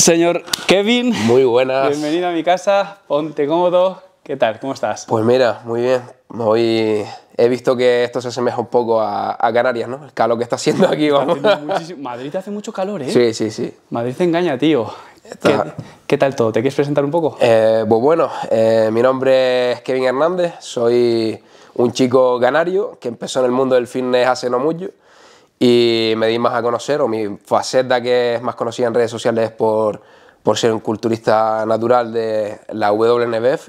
Señor Kevin. Muy buenas. Bienvenido a mi casa. Ponte cómodo. ¿Qué tal? ¿Cómo estás? Pues mira, muy bien. Hoy he visto que esto se asemeja un poco a, Canarias, ¿no? El calor que está haciendo aquí, Madrid hace mucho calor, ¿eh? Sí, sí, sí. Madrid te engaña, tío. ¿Qué, tal todo? ¿Te quieres presentar un poco? Eh, pues bueno, eh, mi nombre es Kevin Hernández. Soy un chico canario que empezó en el mundo del fitness hace no mucho y me di más a conocer, o mi faceta que es más conocida en redes sociales es por, por ser un culturista natural de la WNBF.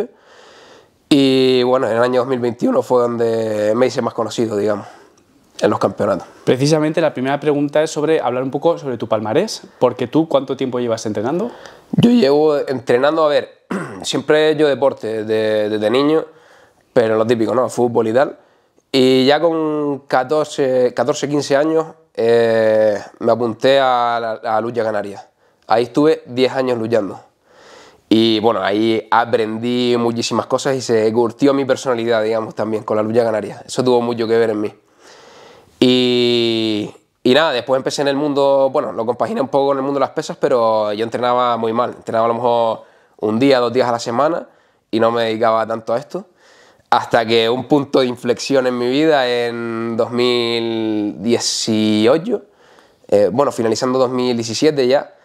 Y bueno, en el año 2021 fue donde me hice más conocido, digamos, en los campeonatos. Precisamente la primera pregunta es sobre hablar un poco sobre tu palmarés, porque tú cuánto tiempo llevas entrenando? Yo llevo entrenando, a ver, siempre yo deporte desde, desde niño, pero lo típico, ¿no? Fútbol y tal. Y ya con 14, 14 15 años eh, me apunté a la lucha canaria. Ahí estuve 10 años luchando. Y bueno, ahí aprendí muchísimas cosas y se curtió mi personalidad, digamos, también con la lucha canaria. Eso tuvo mucho que ver en mí. Y, y nada, después empecé en el mundo, bueno, lo compaginé un poco con el mundo de las pesas, pero yo entrenaba muy mal. Entrenaba a lo mejor un día, dos días a la semana y no me dedicaba tanto a esto hasta que un punto de inflexión en mi vida en 2018, eh, bueno, finalizando 2017 ya,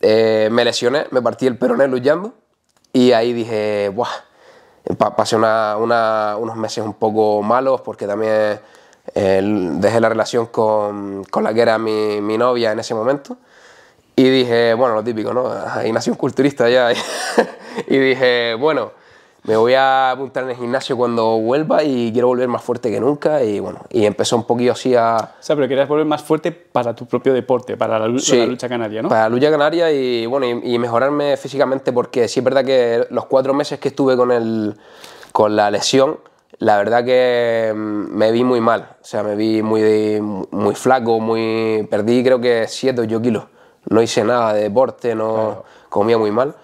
eh, me lesioné, me partí el peroné luchando y ahí dije, ¡buah! Pasé unos meses un poco malos porque también eh, dejé la relación con, con la que era mi, mi, novia en ese momento. Y dije, bueno, lo típico, ¿no? Ahí nació un culturista ya. y dije, bueno, me voy a apuntar en el gimnasio cuando vuelva y quiero volver más fuerte que nunca. Y bueno, y empezó un poquillo así a... O sea, pero querías volver más fuerte para tu propio deporte, para la, lucha canaria, ¿no? para la lucha canaria y, bueno, y, mejorarme físicamente porque sí es verdad que los cuatro meses que estuve con, el, con la lesión, la verdad que mm, me vi muy mal. O sea, me vi muy, muy flaco, muy... Perdí creo que 7 o 8 kilos. No hice nada de deporte, no comía muy mal.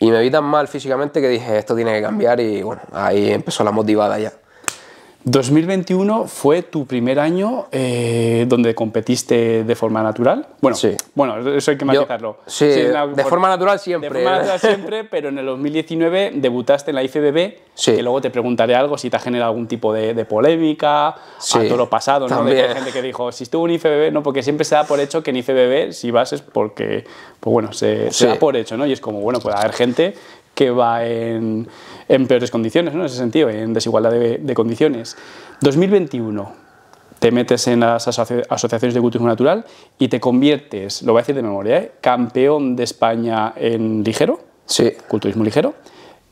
Y me vi tan mal físicamente que dije, esto tiene que cambiar y bueno, ahí empezó la motivada ya. 2021 fue tu primer año eh, donde competiste de forma natural. Bueno, sí. bueno eso hay que matizarlo. de forma natural siempre. De forma natural siempre, pero en el 2019 debutaste en la ICBB, que luego te preguntaré algo si te ha generado algún tipo de, polémica, a todo lo pasado, ¿no? De gente que dijo, si estuvo en IFBB, no, porque siempre se da por hecho que en IFBB si vas es porque, pues bueno, se, se da por hecho, ¿no? Y es como, bueno, puede haber gente que va en, en peores condiciones, ¿no? en ese sentido, en desigualdad de, de condiciones. 2021 te metes en las asociaciones de culturismo natural y te conviertes, lo voy a decir de memoria, ¿eh? campeón de España en ligero, sí. culturismo ligero,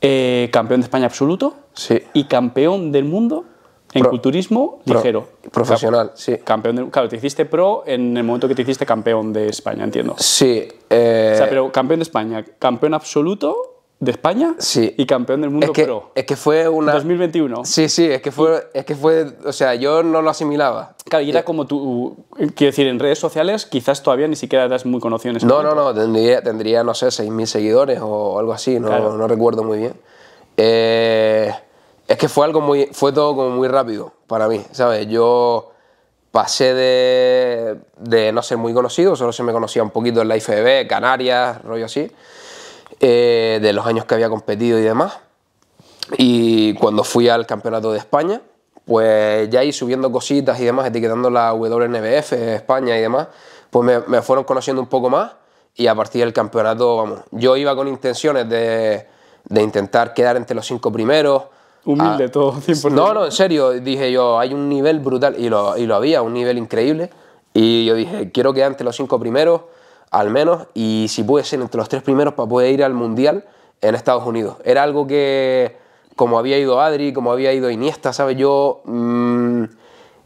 eh, campeón de España absoluto sí. y campeón del mundo en culturismo ligero. Profesional, sí. Campeón claro, te hiciste pro en el momento que te hiciste campeón de España, entiendo. Sí. Eh, pero campeón de España, campeón absoluto de España sí. y campeón del mundo es que, Es que fue una... 2021. Sí, sí, es que fue, es que fue, o sea, yo no lo asimilaba. Claro, y era eh. como tú, quiero decir, en redes sociales quizás todavía ni siquiera eras muy conocido en ese No, no, no, tendría, tendría, no sé, 6.000 seguidores o algo así, no, no recuerdo muy bien. Eh, es que fue algo muy, fue todo como muy rápido para mí, ¿sabes? Yo pasé de, de no ser muy conocido, solo se me conocía un poquito en la IFB, Canarias, rollo así, eh, de los años que había competido y demás. Y cuando fui al Campeonato de España, pues ya ahí subiendo cositas y demás, etiquetando la WNBF España y demás, pues me, fueron conociendo un poco más y a partir del campeonato, vamos, yo iba con intenciones de, de intentar quedar entre los cinco primeros. Humilde ah, todo, 100%. No, no, en serio, dije yo, hay un nivel brutal, y lo, y lo había, un nivel increíble, y yo dije, quiero quedar entre los cinco primeros, al menos, y si puede ser entre los tres primeros para poder ir al Mundial en Estados Unidos. Era algo que, como había ido Adri, como había ido Iniesta, ¿sabes? Yo mm,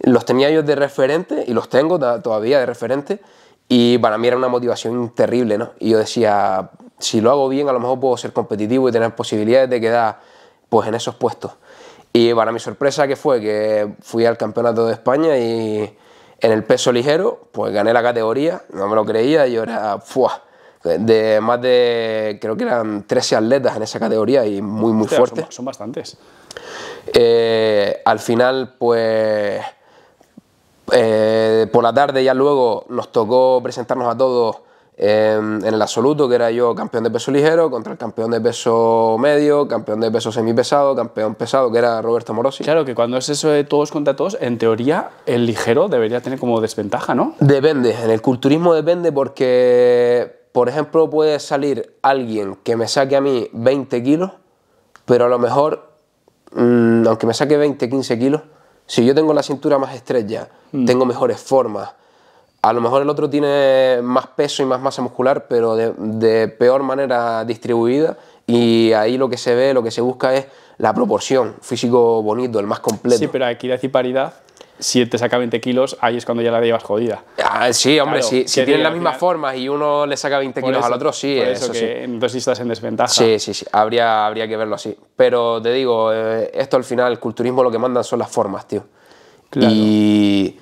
los tenía yo de referente y los tengo todavía de referente y para mí era una motivación terrible, ¿no? Y yo decía, si lo hago bien, a lo mejor puedo ser competitivo y tener posibilidades de quedar pues, en esos puestos. Y para mi sorpresa que fue que fui al campeonato de España y en el peso ligero, pues gané la categoría, no me lo creía, yo era, ¡fua! de más de, creo que eran 13 atletas en esa categoría y muy, muy fuerte. Son, bastantes. Eh, al final, pues, eh, por la tarde ya luego nos tocó presentarnos a todos Em, en el absoluto, que era yo campeón de peso ligero, contra el campeón de peso medio, campeón de peso semipesado, campeón pesado, que era Roberto Morosi. Claro, que cuando es eso de todos contra todos, en teoría el ligero debería tener como desventaja, ¿no? Depende, en el culturismo depende porque, por ejemplo, puede salir alguien que me saque a mí 20 kilos, pero a lo mejor, mm, aunque me saque 20, 15 kilos, si yo tengo la cintura más estrecha, mm. tengo mejores formas, a lo mejor el otro tiene más peso y más masa muscular, pero de, peor manera distribuida. Y ahí lo que se ve, lo que se busca es la proporción, físico bonito, el más completo. Sí, pero equidad y paridad, si te saca 20 kilos, ahí es cuando ya la llevas jodida. Ah, sí, hombre, si, tienen las mismas formas y uno le saca 20 kilos al otro, sí, eso, que Entonces estás en desventaja. Sí, sí, sí, habría, habría que verlo así. Pero te digo, eh, esto al final, el culturismo lo que mandan son las formas, tío. Claro. Y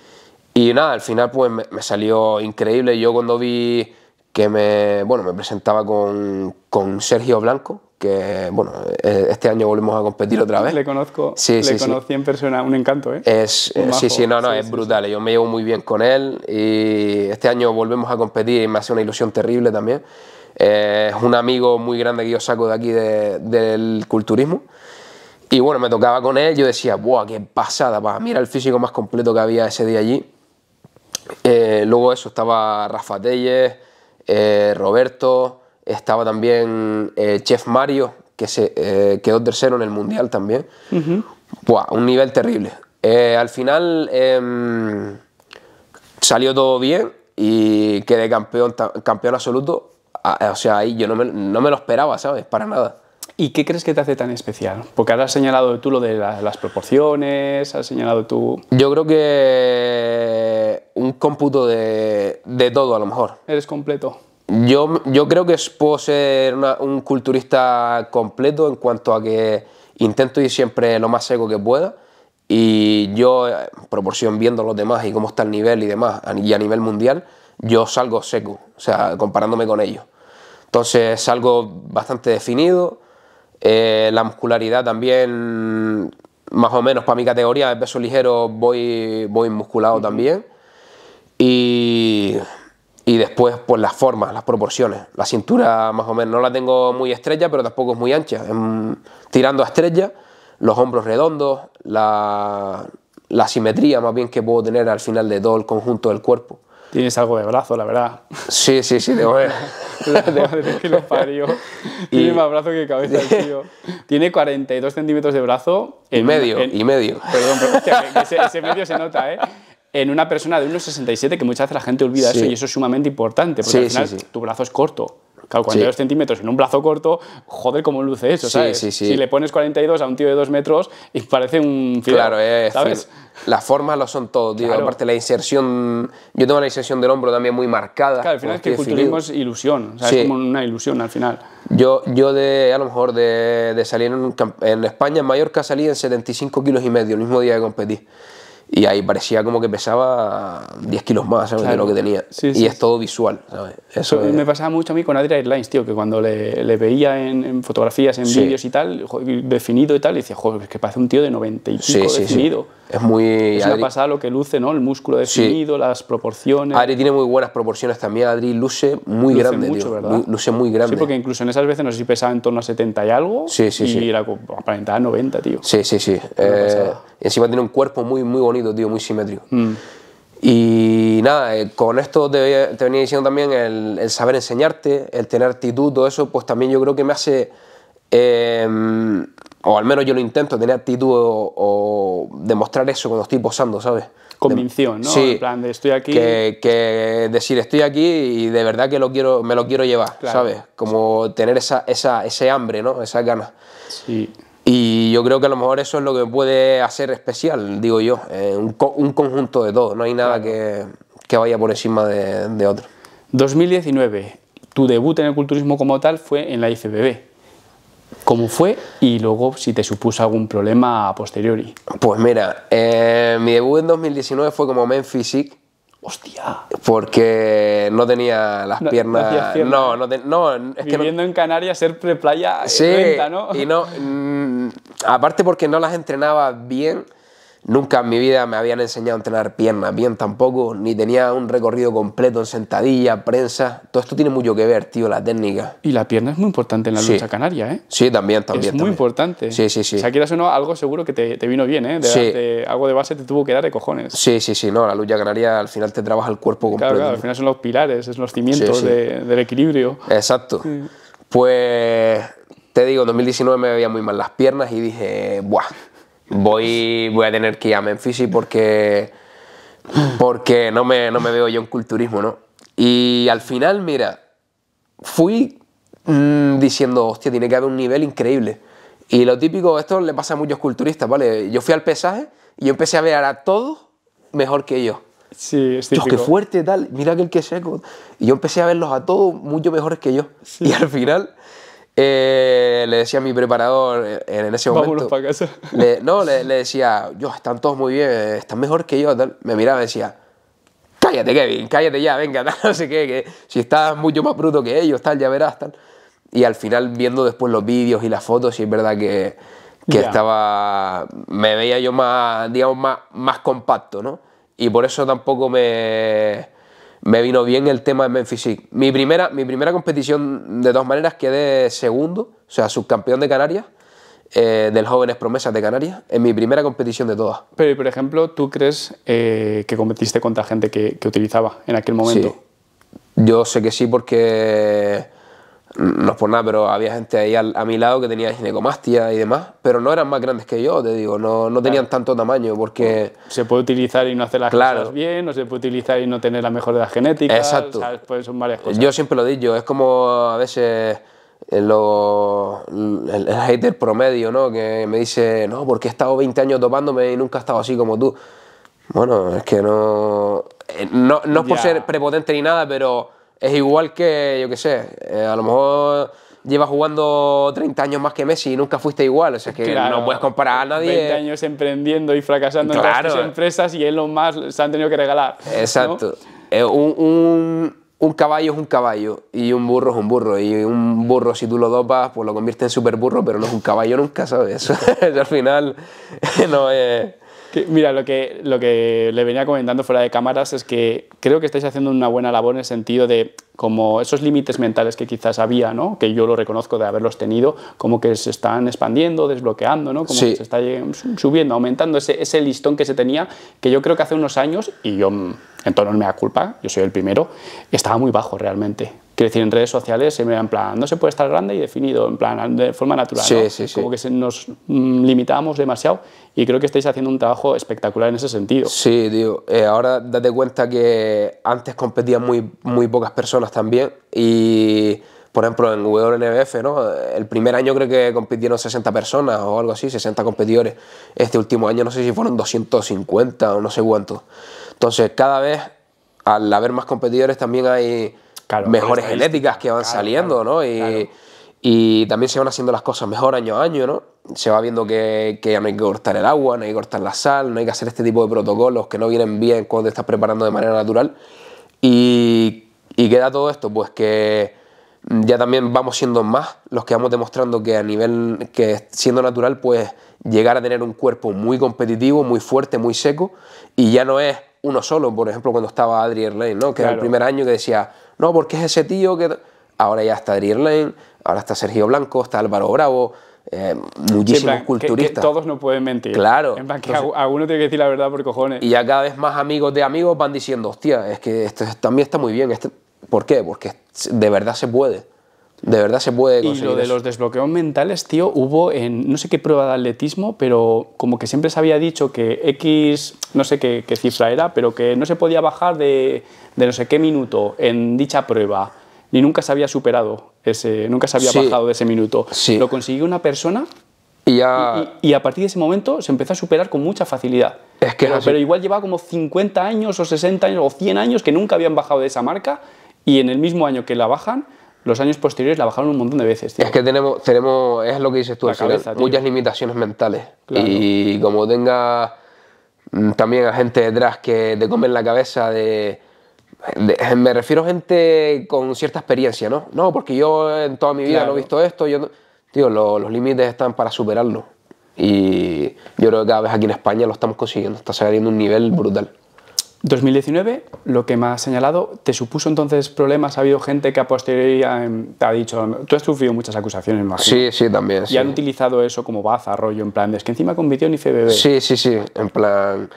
y nada, al final pues me, salió increíble. Yo cuando vi que me, bueno, me presentaba con, con Sergio Blanco, que bueno, e, este año volvemos a competir otra vez. Le conozco, sí, le conocí en persona, un encanto, ¿eh? Es, eh, sí, sí, no, no, es brutal, yo me llevo muy bien con él y este año volvemos a competir y me hace una ilusión terrible también. Eh, es un amigo muy grande que yo saco de aquí del culturismo. Y bueno, me tocaba con él, yo decía, ¡buah, qué pasada! Mira mira el físico más completo que había ese día allí. Eh, luego eso, estaba Rafa Telles, eh, Roberto, estaba también eh, Chef Mario, que se quedó tercero en el Mundial también. un nivel terrible. al final em, salió todo bien y quedé campeón, campeón absoluto. O sea, ahí yo no me, no me lo esperaba, ¿sabes? Para nada. ¿Y qué crees que te hace tan especial? Porque has señalado tú lo de las proporciones, has señalado tú... Yo creo que un cómputo de, de todo a lo mejor. Eres completo. Yo, yo creo que puedo ser un culturista completo en cuanto a que intento ir siempre lo más seco que pueda y yo, eh, proporción viendo los demás y cómo está el nivel y demás, y a nivel mundial, yo salgo seco, o sea, comparándome con ellos. Entonces salgo bastante definido, eh, la muscularidad también, más o menos para mi categoría de peso ligero, voy, musculado también. Y, después, pues las formas, las proporciones. La cintura, más o menos, no la tengo muy estrella, pero tampoco es muy ancha. tirando a estrella, los hombros redondos, la, la simetría más bien que puedo tener al final de todo el conjunto del cuerpo. Tienes algo de brazo, la verdad. Sí, sí, sí, debo ver. La madre que lo parió. Tiene más brazo que cabeza el tío. Tiene 42 centímetros de brazo. En y medio, y medio. Perdón, pero ese, medio se nota, ¿eh? En una persona de 1,67 que muchas veces la gente olvida eso y eso es sumamente importante porque al final tu brazo es corto. Claro, 42 centímetros en un brazo corto, joder, cómo luce eso? si le pones 42 a un tío de 2 metros y parece un Claro, es ¿sabes? Las formas lo son todo, tío. Aparte, la inserción. Yo tengo la inserción del hombro también muy marcada. Claro, al final es que el es ilusión, o sea, es como una ilusión al final. Yo, yo de, a lo mejor de, de salir en, en, España, en Mallorca, salí en 75 kilos y medio el mismo día que competí y ahí parecía como que pesaba 10 kilos más de lo que tenía. y es todo visual. ¿sabes? Eso Me pasaba mucho a mí con Adri Airlines, tío, que cuando le, veía en, fotografías, en vídeos y tal, definido y tal, y decía, joder, es que parece un tío de 95 definido. Es muy. Es Adri... pasada lo que luce, ¿no? El músculo definido, las proporciones. Adri tiene muy buenas proporciones también. Adri luce muy grande, mucho, ¿verdad? Luce muy grande. Sí, porque incluso en esas veces no sé si pesaba en torno a 70 y algo. Sí, sí, y sí. Y era aparentada 90, tío. Sí, sí, sí. Eh encima tiene un cuerpo muy, muy bonito, tío, muy simétrico. Mm. Y nada, eh, con esto te, venía diciendo también el, saber enseñarte, el tener actitud, todo eso, pues también yo creo que me hace, em, o al menos yo lo intento, tener actitud o, demostrar eso cuando estoy posando, ¿sabes? Convicción, ¿no? en plan de estoy aquí. Que, decir estoy aquí y de verdad que lo quiero, me lo quiero llevar, ¿sabes? Como tener esa, esa, ese hambre, ¿no? esa ganas. Sí. Y yo creo que a lo mejor eso es lo que puede hacer especial, digo yo, eh, un, conjunto de todo, no hay nada que, vaya por encima de, otro. 2019, tu debut en el culturismo como tal fue en la IFBB. ¿Cómo fue? Y luego si te supuso algún problema a posteriori. Pues mira, eh, mi debut en 2019 fue como men physique Hostia. Porque no tenía las piernas. No, no, no, no Viviendo en Canarias, ser preplaya eh, sí, ¿no? Y no. Mm, aparte porque no las entrenaba bien Nunca en mi vida me habían enseñado a entrenar piernas, bien tampoco, ni tenía un recorrido completo en sentadilla, prensa. Todo esto tiene mucho que ver, tío, la técnica. Y la pierna es muy importante en la lucha canaria, ¿eh? Sí, también, también. Es muy importante. Sí, sí, sí. O sea, quieras algo seguro que te, vino bien, ¿eh? De, sí. algo de base te tuvo que dar de cojones. Sí, sí, sí. No, la lucha canaria al final te trabaja el cuerpo completo. Claro, claro al final son los pilares, son los cimientos del equilibrio. Exacto. Pues te digo, en 2019 me veía muy mal las piernas y dije, ¡buah! voy, voy a tener que ir a Memphis porque, porque no, me, no me veo yo en culturismo, ¿no? Y al final, mira, fui mm, diciendo, hostia, tiene que haber un nivel increíble. Y lo típico, esto le pasa a muchos culturistas, ¿vale? Yo fui al pesaje y yo empecé a ver a todos mejor que yo. Sí, es típico. Dios, qué fuerte, tal, mira aquel que seco. Y yo empecé a verlos a todos mucho mejores que yo. Y al final eh, le decía a mi preparador eh, en ese momento. Le, no, le, decía, yo, están todos muy bien, eh, están mejor que yo. Tal. Me miraba y decía, cállate, Kevin, cállate ya, venga, tal, no sé qué, que si estás mucho más bruto que ellos, tal, ya verás, tal. Y al final, viendo después los vídeos y las fotos, sí es verdad que, que estaba. Me veía yo más, digamos, más, más compacto, ¿no? Y por eso tampoco me me vino bien el tema de Memphis Mi primera, mi primera competición, de todas maneras, quedé segundo, o sea, subcampeón de Canarias, eh, del Jóvenes Promesas de Canarias, en mi primera competición de todas. Pero, por ejemplo, ¿tú crees eh, que competiste contra gente que, utilizaba en aquel momento? Yo sé que sí, porque no es por nada, pero había gente ahí a mi lado que tenía ginecomastia y demás, pero no eran más grandes que yo, te digo, no, tenían tanto tamaño porque... Se puede utilizar y no hacer las cosas bien, o se puede utilizar y no tener la mejor de las Exacto. Pues son varias cosas. Yo siempre lo digo, es como a veces el, hater promedio, ¿no? Que me dice, no, porque he estado 20 años topándome y nunca he estado así como tú. Bueno, es que no... Eh, no, es por ser prepotente ni nada, pero es igual que, yo qué sé, eh, a lo mejor llevas jugando 30 años más que Messi y nunca fuiste igual. O sea, que no puedes comparar a nadie. 20 años emprendiendo y fracasando en todas empresas y él lo más se han tenido que regalar. Exacto. un, caballo es un caballo y un burro es un burro. Y un burro, si tú lo dopas, pues lo convierte en super burro, pero no es un caballo nunca, ¿sabes? Eso, al final no es mira, lo que, lo que le venía comentando fuera de cámaras es que creo que estáis haciendo una buena labor en el sentido de como esos límites mentales que quizás había, ¿no? que yo lo reconozco de haberlos tenido, como que se están expandiendo, desbloqueando, ¿no? como que se está subiendo, aumentando ese, ese, listón que se tenía, que yo creo que hace unos años, y yo en tono me da culpa, yo soy el primero, estaba muy bajo realmente. Quiero decir, en redes sociales se me en plan, no se puede estar grande y definido, en plan, de forma natural. Sí, sí, sí. Como que nos mm, limitamos demasiado y creo que estáis haciendo un trabajo espectacular en ese sentido. Sí, tío. Eh, ahora date cuenta que antes competían muy, muy pocas personas también y, por ejemplo, en WNBF, ¿no? El primer año creo que compitieron 60 personas o algo así, 60 competidores. Este último año no sé si fueron 250 o no sé cuántos. Entonces, cada vez, al haber más competidores, también hay mejores genéticas que van saliendo, ¿no? Y, también se van haciendo las cosas mejor año a año, ¿no? Se va viendo que, ya no hay que cortar el agua, no hay que cortar la sal, no hay que hacer este tipo de protocolos que no vienen bien cuando estás preparando de manera natural. Y, y queda todo esto, pues que ya también vamos siendo más los que vamos demostrando que a nivel que siendo natural pues llegar a tener un cuerpo muy competitivo, muy fuerte, muy seco y ya no es uno solo, por ejemplo cuando estaba Adrien Lane, ¿no? que era el primer año que decía no, porque es ese tío que... Ahora ya está Adriel Lane, ahora está Sergio Blanco, está Álvaro Bravo, eh, muchísimos culturistas. todos no pueden mentir. Claro. En plan, que a, uno tiene que decir la verdad por cojones. Y ya cada vez más amigos de amigos van diciendo, hostia, es que esto también está muy bien. Este, ¿Por qué? Porque de verdad se puede. De verdad se puede conseguir. Y lo de los desbloqueos mentales, tío, hubo en no sé qué prueba de atletismo, pero como que siempre se había dicho que X, no sé qué, cifra era, pero que no se podía bajar de, de, no sé qué minuto en dicha prueba. ni nunca se había superado, ese, nunca se había bajado de ese minuto. Lo consiguió una persona y, ya... y, a partir de ese momento se empezó a superar con mucha facilidad. Es que pero, pero igual llevaba como 50 años o 60 años o 100 años que nunca habían bajado de esa marca y en el mismo año que la bajan los años posteriores la bajaron un montón de veces. Tío. Es que tenemos, tenemos, es lo que dices tú, muchas limitaciones mentales. Y como tenga mm, también a gente detrás que te come en la cabeza de, Me refiero a gente con cierta experiencia, ¿no? No, porque yo en toda mi vida no he visto esto. Yo tío, los límites están para superarlo. Y yo creo que cada vez aquí en España lo estamos consiguiendo. Está saliendo un nivel brutal. 2019, lo que me has señalado, ¿te supuso entonces problemas? ¿Ha habido gente que a posteriori em, te ha dicho, tú has sufrido muchas acusaciones, más Sí, sí, también. Y han utilizado eso como baza, rollo, en plan, es que encima compitió en IFBB. E sí, sí, sí, en plan...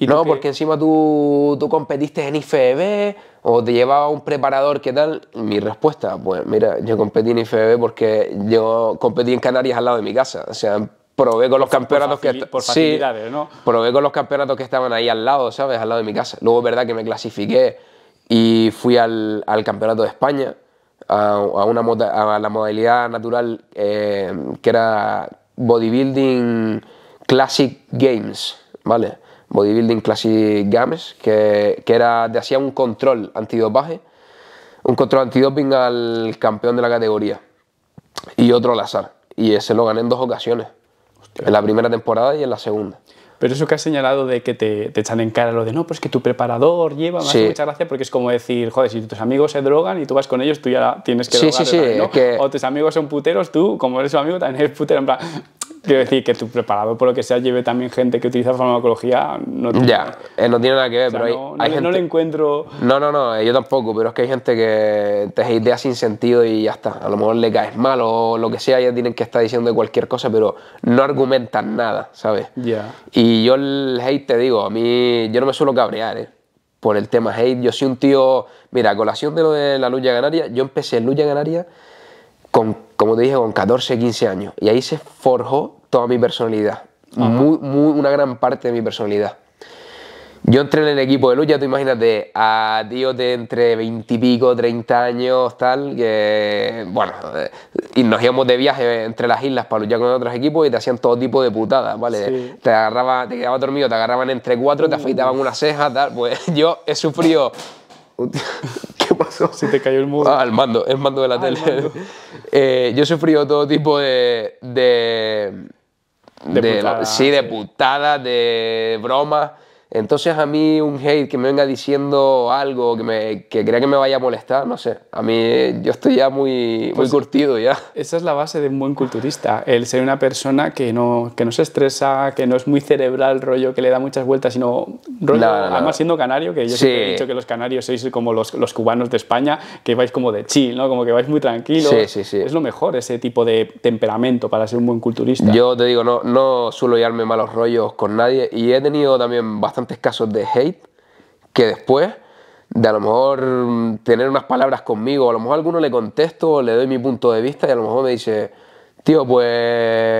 ¿Y no, porque encima tú, tú competiste en IFBB e o te llevaba un preparador, ¿qué tal? Mi respuesta, pues mira, yo competí en IFBB e porque yo competí en Canarias al lado de mi casa, o sea, probé con los campeonatos que con los campeonatos que estaban ahí al lado, ¿sabes? Al lado de mi casa. Luego, verdad que me clasifiqué y fui al, campeonato de España a, una la modalidad natural eh, que era bodybuilding classic games, ¿vale? Bodybuilding Classic Games, que, era, te hacía un control antidopaje, un control antidoping al campeón de la categoría y otro al azar. Y ese lo gané en dos ocasiones en la primera temporada y en la segunda. Pero eso que has señalado de que te, echan en cara lo de no, pues que tu preparador lleva, mucha gracia porque es como decir, joder, si tus amigos se drogan y tú vas con ellos, tú ya tienes que drogar, O tus amigos son puteros, tú, como eres su amigo, también eres putero. En plan, Quiero decir que tú preparado por lo que sea lleve también gente que utiliza farmacología. No ya, eh, no tiene nada que ver, pero hay, no, no, gente, no le encuentro. No, no, no, eh, yo tampoco, pero es que hay gente que te idea sin sentido y ya está. A lo mejor le caes mal o lo que sea, ya tienen que estar diciendo cualquier cosa, pero no argumentan nada, ¿sabes? Ya. Y yo el hate te digo, a mí, yo no me suelo cabrear, eh, Por el tema hate, yo soy un tío. Mira, colación de lo de la lucha Ganaria, yo empecé en lucha Ganaria como te dije, con 14, 15 años. Y ahí se forjó toda mi personalidad, una gran parte de mi personalidad. Yo entré en el equipo de lucha, tú imagínate, a tíos de entre 20 y pico, 30 años, tal, que, bueno, eh, y nos íbamos de viaje entre las islas para luchar con otros equipos y te hacían todo tipo de putadas, ¿vale? Te agarraba, te quedabas dormido, te agarraban entre cuatro, te uh. afeitaban una ceja, tal, pues yo he sufrido... Si te cayó el ah, mando. Ah, el mando, el mando de la ah, tele. Eh, yo he sufrido todo tipo de. de, de, sí, de putadas, de broma entonces a mí un hate que me venga diciendo algo que, me, que crea que me vaya a molestar, no sé, a mí yo estoy ya muy, muy pues, curtido ya. Esa es la base de un buen culturista, el ser una persona que no, que no se estresa, que no es muy cerebral rollo, que le da muchas vueltas, sino rollo, además siendo canario, que yo siempre he dicho que los canarios sois como los, cubanos de España, que vais como de chill, ¿no? como que vais muy tranquilo es lo mejor ese tipo de temperamento para ser un buen culturista. Yo te digo, no, no suelo llevarme malos rollos con nadie y he tenido también bastante bastantes casos de hate que después de a lo mejor mm, tener unas palabras conmigo, a lo mejor alguno le contesto, le doy mi punto de vista y a lo mejor me dice, tío, pues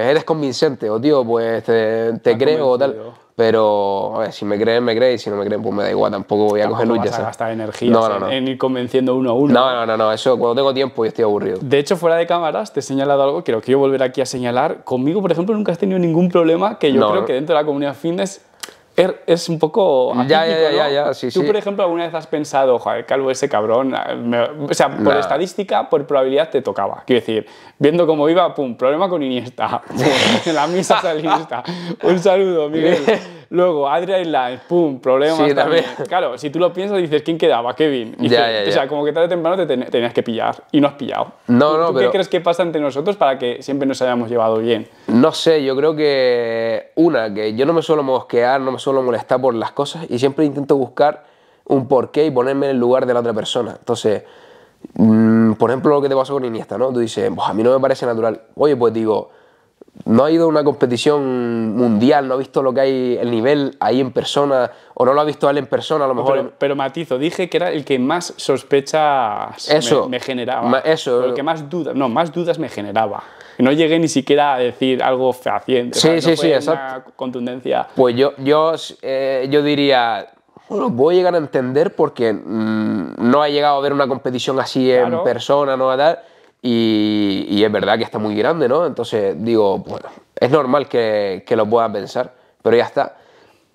eres convincente, o tío, pues te, creo o tal. Pero, si me creen, me creen, y si no me creen, pues me da igual, tampoco voy a coger lucha. gastar energía en ir convenciendo uno a uno. No, no, no, eso cuando tengo tiempo y estoy aburrido. De hecho, fuera de cámaras te he señalado algo que lo quiero volver aquí a señalar. Conmigo, por ejemplo, nunca has tenido ningún problema que yo creo que dentro de la comunidad fitness Er, es un poco. ya, ya, ya, ya, sí, Tú, por ejemplo, alguna vez has pensado, joder, calvo ese cabrón. Eh, o sea, por estadística, por probabilidad te tocaba. Quiero decir, viendo cómo iba, pum, problema con Iniesta. En la misa Iniesta. un saludo, Miguel. Luego, Adrian Light, pum, problema también. Claro, si tú lo piensas, dices, ¿quién quedaba? Kevin. O sea, como que tarde o temprano te tenías que pillar y no has pillado. ¿Tú, ¿Qué crees que pasa entre nosotros para que siempre nos hayamos llevado bien? No sé, yo creo que una, que yo no me suelo mosquear, no me suelo molestar por las cosas y siempre intento buscar un porqué y ponerme en el lugar de la otra persona. Entonces, mm, por ejemplo, lo que te pasó con Iniesta, ¿no? Tú dices, a mí no me parece natural. Oye, pues digo, no ha ido a una competición mundial, no ha visto lo que hay, el nivel ahí en persona, o no lo ha visto él en persona, a lo mejor. Pero, matizo, dije que era el que más sospechas eso, me, generaba. eso. El que más dudas, no, más dudas me generaba. No llegué ni siquiera a decir algo fehaciente. Sí, sí, contundencia. Pues yo, yo, eh, yo diría, bueno, voy a llegar a entender porque mm, no ha llegado a ver una competición así en persona, no a dar y, es verdad que está muy grande, ¿no? Entonces digo, bueno, es normal que, que lo pueda pensar, pero ya está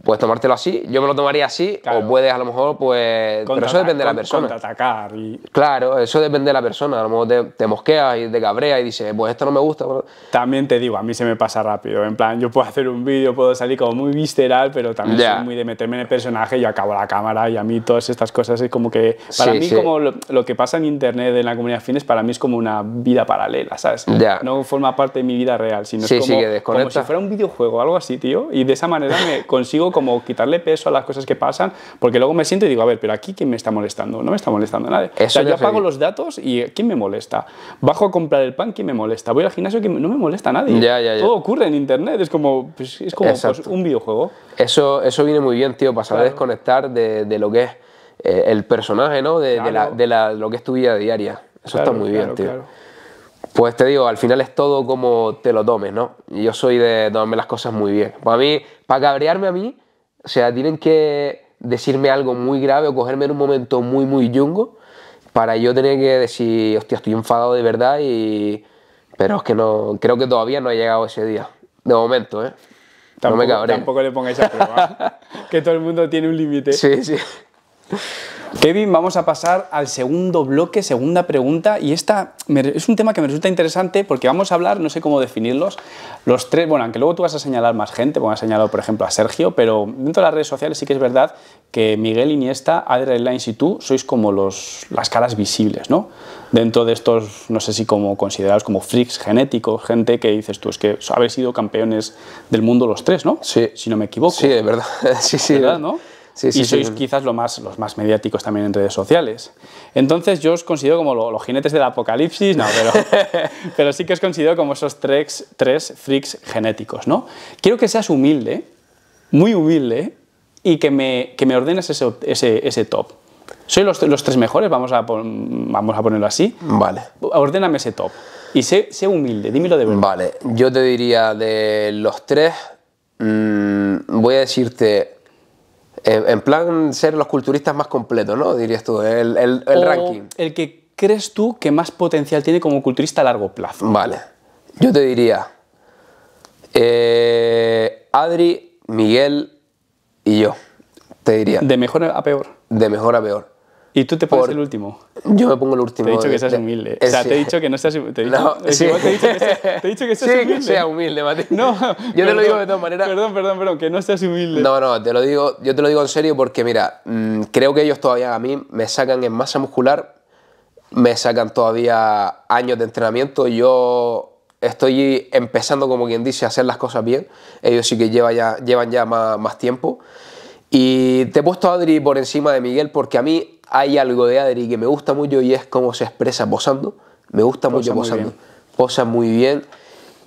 pues tomártelo así, yo me lo tomaría así, o puedes a lo mejor, pues. pero eso depende de la persona. atacar Y... Claro, eso depende de la persona. A lo mejor te, mosqueas y te cabreas y dices, pues esto no me gusta. También te digo, a mí se me pasa rápido. En plan, yo puedo hacer un vídeo, puedo salir como muy visceral, pero también soy muy de meterme en el personaje, y acabo la cámara y a mí todas estas cosas es como que. Para mí, como lo, que pasa en internet, en la comunidad fines, para mí es como una vida paralela, ¿sabes? No forma parte de mi vida real, sino como, como si fuera un videojuego, algo así, tío. Y de esa manera me consigo como quitarle peso a las cosas que pasan, porque luego me siento y digo, a ver, pero aquí quién me está molestando, no me está molestando nadie. Eso o yo apago los datos y eh, ¿quién me molesta? Bajo a comprar el pan, ¿quién me molesta? Voy al gimnasio, que no me molesta nadie. Ya, Todo ocurre en internet, es como, pues, es como pues, un videojuego. Eso, eso viene muy bien, tío, para saber desconectar de, de, lo que es eh, el personaje, ¿no? De, lo que es tu vida diaria. Eso está muy bien, tío. Pues te digo, al final es todo como te lo tomes, ¿no? Yo soy de tomarme las cosas muy bien. Para mí, para cabrearme a mí, o sea, tienen que decirme algo muy grave o cogerme en un momento muy, muy yungo para yo tener que decir, hostia, estoy enfadado de verdad y... Pero es que no, creo que todavía no ha llegado ese día. De momento, ¿eh? no me Tampoco le pongáis a prueba. que todo el mundo tiene un límite. Sí, sí. Kevin, vamos a pasar al segundo bloque, segunda pregunta, y esta es un tema que me resulta interesante porque vamos a hablar, no sé cómo definirlos, los tres, bueno, aunque luego tú vas a señalar más gente, como ha señalado, por ejemplo, a Sergio, pero dentro de las redes sociales sí que es verdad que Miguel Iniesta, Adriel Lines y tú sois como los, las caras visibles, ¿no? Dentro de estos, no sé si como considerados como freaks genéticos, gente que dices tú, es que habéis sido campeones del mundo los tres, ¿no? Sí. Si no me equivoco. Sí, es verdad. sí, sí. ¿Verdad, no? y sois quizás lo más, los más mediáticos también en redes sociales. Entonces yo os considero como los jinetes del apocalipsis, no, pero, pero sí que os considero como esos tres, tres freaks genéticos, ¿no? Quiero que seas humilde, muy humilde, y que me, me ordenes ese, top. Soy los, los, tres mejores, vamos a, vamos a ponerlo así. Vale. Ordéname ese top. Y sé, sé humilde, dímelo de verdad. Vale, yo te diría de los tres, mm, voy a decirte en, plan, ser los culturistas más completos, ¿no? Dirías tú, el, ranking. El que crees tú que más potencial tiene como culturista a largo plazo. Vale. Yo te diría. Eh, Adri, Miguel y yo. Te diría. De mejor a peor. De mejor a peor. ¿Y tú te pones el último? Yo me pongo el último. Te he dicho que seas humilde. Eh, o sea, te he dicho que no seas humilde. Te he dicho, no, te he dicho que seas, te he que seas humilde. que sea humilde, Mati. No, yo te lo digo de todas maneras. Perdón, perdón, que no seas humilde. No, no, te lo digo, yo te lo digo en serio porque, mira, mm, creo que ellos todavía a mí me sacan en masa muscular, me sacan todavía años de entrenamiento. Yo estoy empezando, como quien dice, a hacer las cosas bien. Ellos sí que llevan ya, llevan ya más tiempo. Y te he puesto a Adri por encima de Miguel porque a mí hay algo de Adri que me gusta mucho y es cómo se expresa posando. Me gusta mucho posando. Posa muy bien.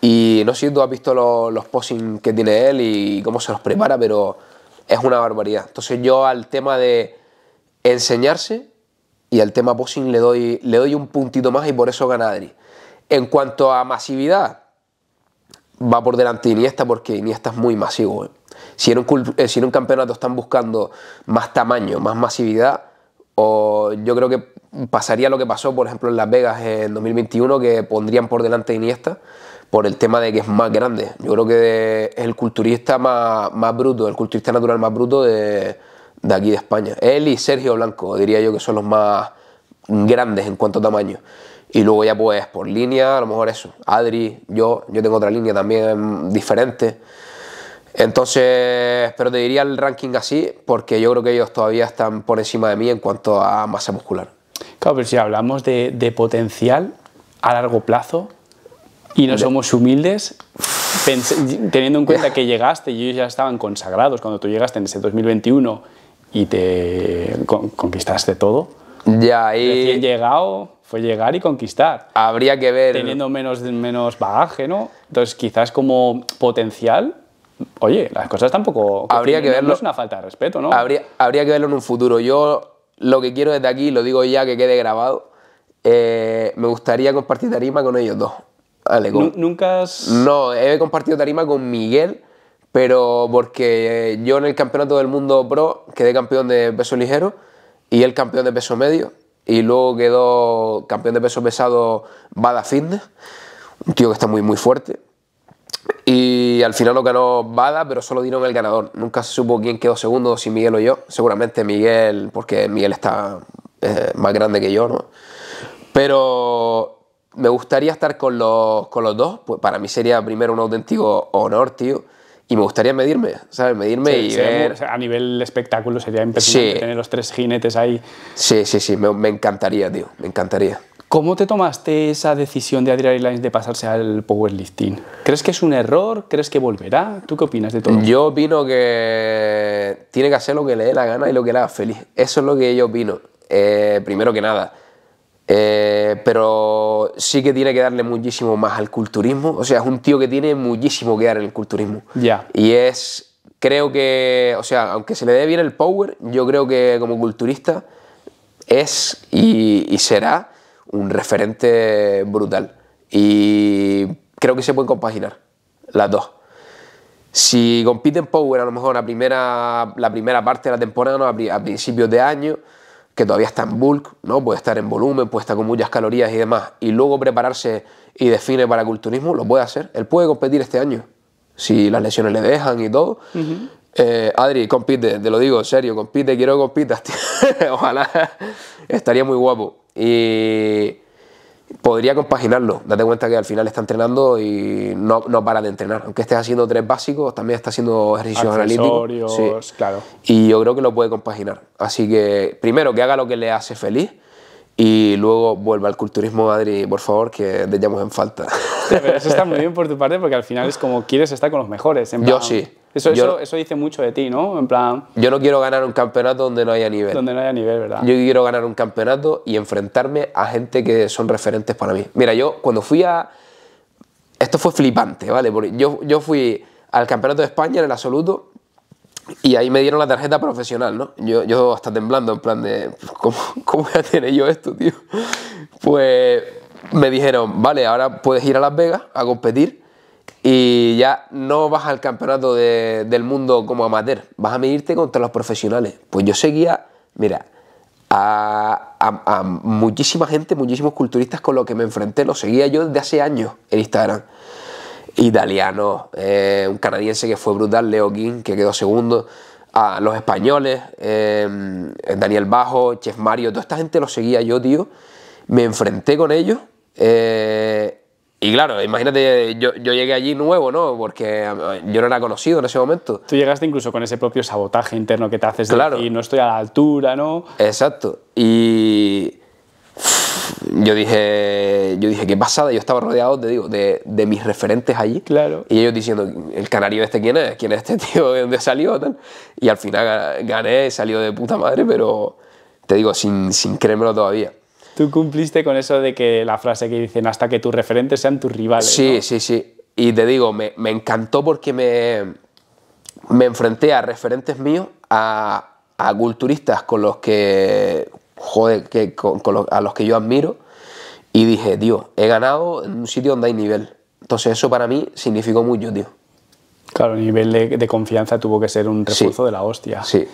Y no sé si tú has visto los, posings que tiene él y cómo se los prepara, pero es una barbaridad. Entonces yo al tema de enseñarse y al tema posing le doy, le doy un puntito más y por eso gana Adri. En cuanto a masividad, va por delante Iniesta porque Iniesta es muy masivo. Eh. Eh, si en, un, campeonato están buscando más tamaño, más masividad, o yo creo que pasaría lo que pasó, por ejemplo, en Las Vegas en 2021, que pondrían por delante a Iniesta por el tema de que es más grande. Yo creo que es el culturista más, bruto, el culturista natural más bruto de, aquí de España. Él y Sergio Blanco, diría yo que son los más grandes en cuanto a tamaño. Y luego ya pues por línea, a lo mejor eso. Adri, yo, yo tengo otra línea también diferente. Entonces, pero te diría el ranking así porque yo creo que ellos todavía están por encima de mí en cuanto a masa muscular. Claro, pero si hablamos de, potencial a largo plazo y no somos humildes, teniendo en cuenta que llegaste y ellos ya estaban consagrados cuando tú llegaste en ese 2021 y te conquistaste todo. Ya, ahí. Recién llegado, fue llegar y conquistar. Habría que ver. Teniendo menos, menos bagaje, ¿no? Entonces, quizás como potencial Oye, las cosas tampoco. Habría que verlo. No es una falta de respeto, ¿no? Habría, habría que verlo en un futuro. Yo lo que quiero desde aquí, lo digo ya que quede grabado, eh, me gustaría compartir tarima con ellos dos. ¿Nunca has... No, he compartido tarima con Miguel, pero porque yo en el campeonato del mundo pro quedé campeón de peso ligero y él campeón de peso medio y luego quedó campeón de peso pesado Bada Fitness, un tío que está muy muy fuerte y al final lo ganó Bada, pero solo dieron el ganador. Nunca se supo quién quedó segundo, si Miguel o yo. Seguramente Miguel, porque Miguel está eh, más grande que yo, ¿no? Pero me gustaría estar con los, con los dos. Pues para mí sería primero un auténtico honor, tío. Y me gustaría medirme, ¿sabes? Medirme y a nivel espectáculo sería impresionante tener los tres jinetes ahí. Sí, sí, sí. Me, me encantaría, tío. Me encantaría. ¿Cómo te tomaste esa decisión de Adria Airlines de pasarse al powerlifting? ¿Crees que es un error? ¿Crees que volverá? ¿Tú qué opinas de todo? Yo opino que tiene que hacer lo que le dé la gana y lo que le haga feliz. Eso es lo que yo opino, eh, primero que nada. Eh, pero sí que tiene que darle muchísimo más al culturismo. O sea, es un tío que tiene muchísimo que dar en el culturismo. Ya. Y es, creo que, o sea, aunque se le dé bien el power, yo creo que como culturista es y será un referente brutal. Y creo que se pueden compaginar las dos. Si compite en Power, a lo mejor la primera, la primera parte de la temporada, a principios de año, que todavía está en bulk, ¿no? puede estar en volumen, puede estar con muchas calorías y demás, y luego prepararse y definir para culturismo, lo puede hacer. Él puede competir este año, si las lesiones le dejan y todo. Eh, Adri, compite, te lo digo en serio, compite, quiero que compitas, Ojalá estaría muy guapo. Y podría compaginarlo. Date cuenta que al final está entrenando y no, para de entrenar. Aunque esté haciendo tres básicos, también está haciendo ejercicios analíticos. Claro. Y yo creo que lo puede compaginar. Así que, primero, que haga lo que le hace feliz y luego vuelve al culturismo, Madrid, por favor, que te en falta. pero eso está muy bien por tu parte porque al final es como quieres estar con los mejores. En yo sí. Eso, eso, dice mucho de ti, ¿no? En plan... Yo no quiero ganar un campeonato donde no haya nivel. Donde no haya nivel, ¿verdad? Yo quiero ganar un campeonato y enfrentarme a gente que son referentes para mí. Mira, yo cuando fui a... Esto fue flipante, ¿vale? yo, yo fui al Campeonato de España en el absoluto y ahí me dieron la tarjeta profesional, ¿no? Yo, yo hasta temblando, en plan de, ¿cómo, voy a tener yo esto, tío? Pues me dijeron, vale, ahora puedes ir a Las Vegas a competir y ya no vas al campeonato del mundo como amateur, vas a medirte contra los profesionales. Pues yo seguía, mira, a, a muchísima gente, muchísimos culturistas con los que me enfrenté, los seguía yo desde hace años en Instagram italiano eh, un canadiense que fue brutal, Leo King, que quedó segundo, a ah, los españoles, eh, Daniel Bajo, Chef Mario, toda esta gente lo seguía yo, tío. Me enfrenté con ellos. Eh, y claro, imagínate, yo, yo, llegué allí nuevo, ¿no? Porque yo no era conocido en ese momento. Tú llegaste incluso con ese propio sabotaje interno que te haces claro. y no estoy a la altura, ¿no? Exacto. Y, yo dije, yo dije, qué pasada, yo estaba rodeado, digo, de, mis referentes allí. Claro. Y ellos diciendo, el canario este quién es, quién es este tío, de dónde salió, Y al final gané, salió de puta madre, pero te digo, sin, sin creérmelo todavía. Tú cumpliste con eso de que la frase que dicen, hasta que tus referentes sean tus rivales. Sí, sí, sí. Y te digo, me, encantó porque me, me enfrenté a referentes míos, a, a culturistas con los que joder, que, a los que yo admiro. Y dije, tío, he ganado en un sitio donde hay nivel. Entonces eso para mí significó mucho, tío. Claro, el nivel de, confianza tuvo que ser un refuerzo de la hostia. Sí.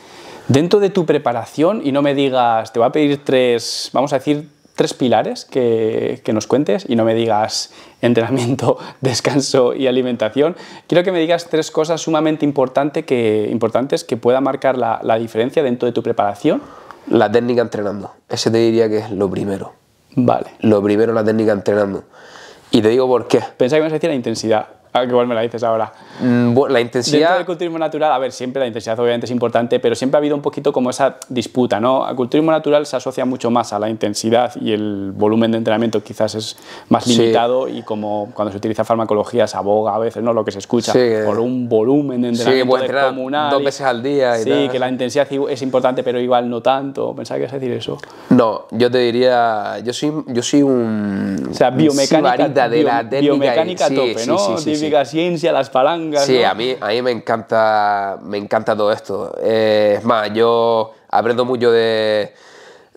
Dentro de tu preparación, y no me digas, te voy a pedir tres, vamos a decir, tres pilares que, nos cuentes, y no me digas entrenamiento, descanso y alimentación, quiero que me digas tres cosas sumamente importante que, importantes que pueda marcar la, la diferencia dentro de tu preparación la técnica entrenando. Ese te diría que es lo primero. Vale. Lo primero, la técnica entrenando. Y te digo por qué. Pensaba que me ibas a decir la intensidad. A ah, que igual me la dices ahora. Mm, la intensidad. Dentro del culturismo natural, a ver, siempre la intensidad obviamente es importante, pero siempre ha habido un poquito como esa disputa, ¿no? El culturismo natural se asocia mucho más a la intensidad y el volumen de entrenamiento quizás es más limitado y como cuando se utiliza farmacología se aboga a veces, ¿no? Lo que se escucha, por un volumen de entrenamiento sí, Dos veces al día. Y sí, que la intensidad es importante, pero igual no tanto. Pensaba que es a decir eso. No, yo te diría, yo soy, yo soy un. O sea, biomecánica. de la técnica. Biomecánica tope, ¿no? la ciencia, las palangas. Sí, a, mí, me encanta, me encanta todo esto. Eh, es más, yo aprendo mucho de,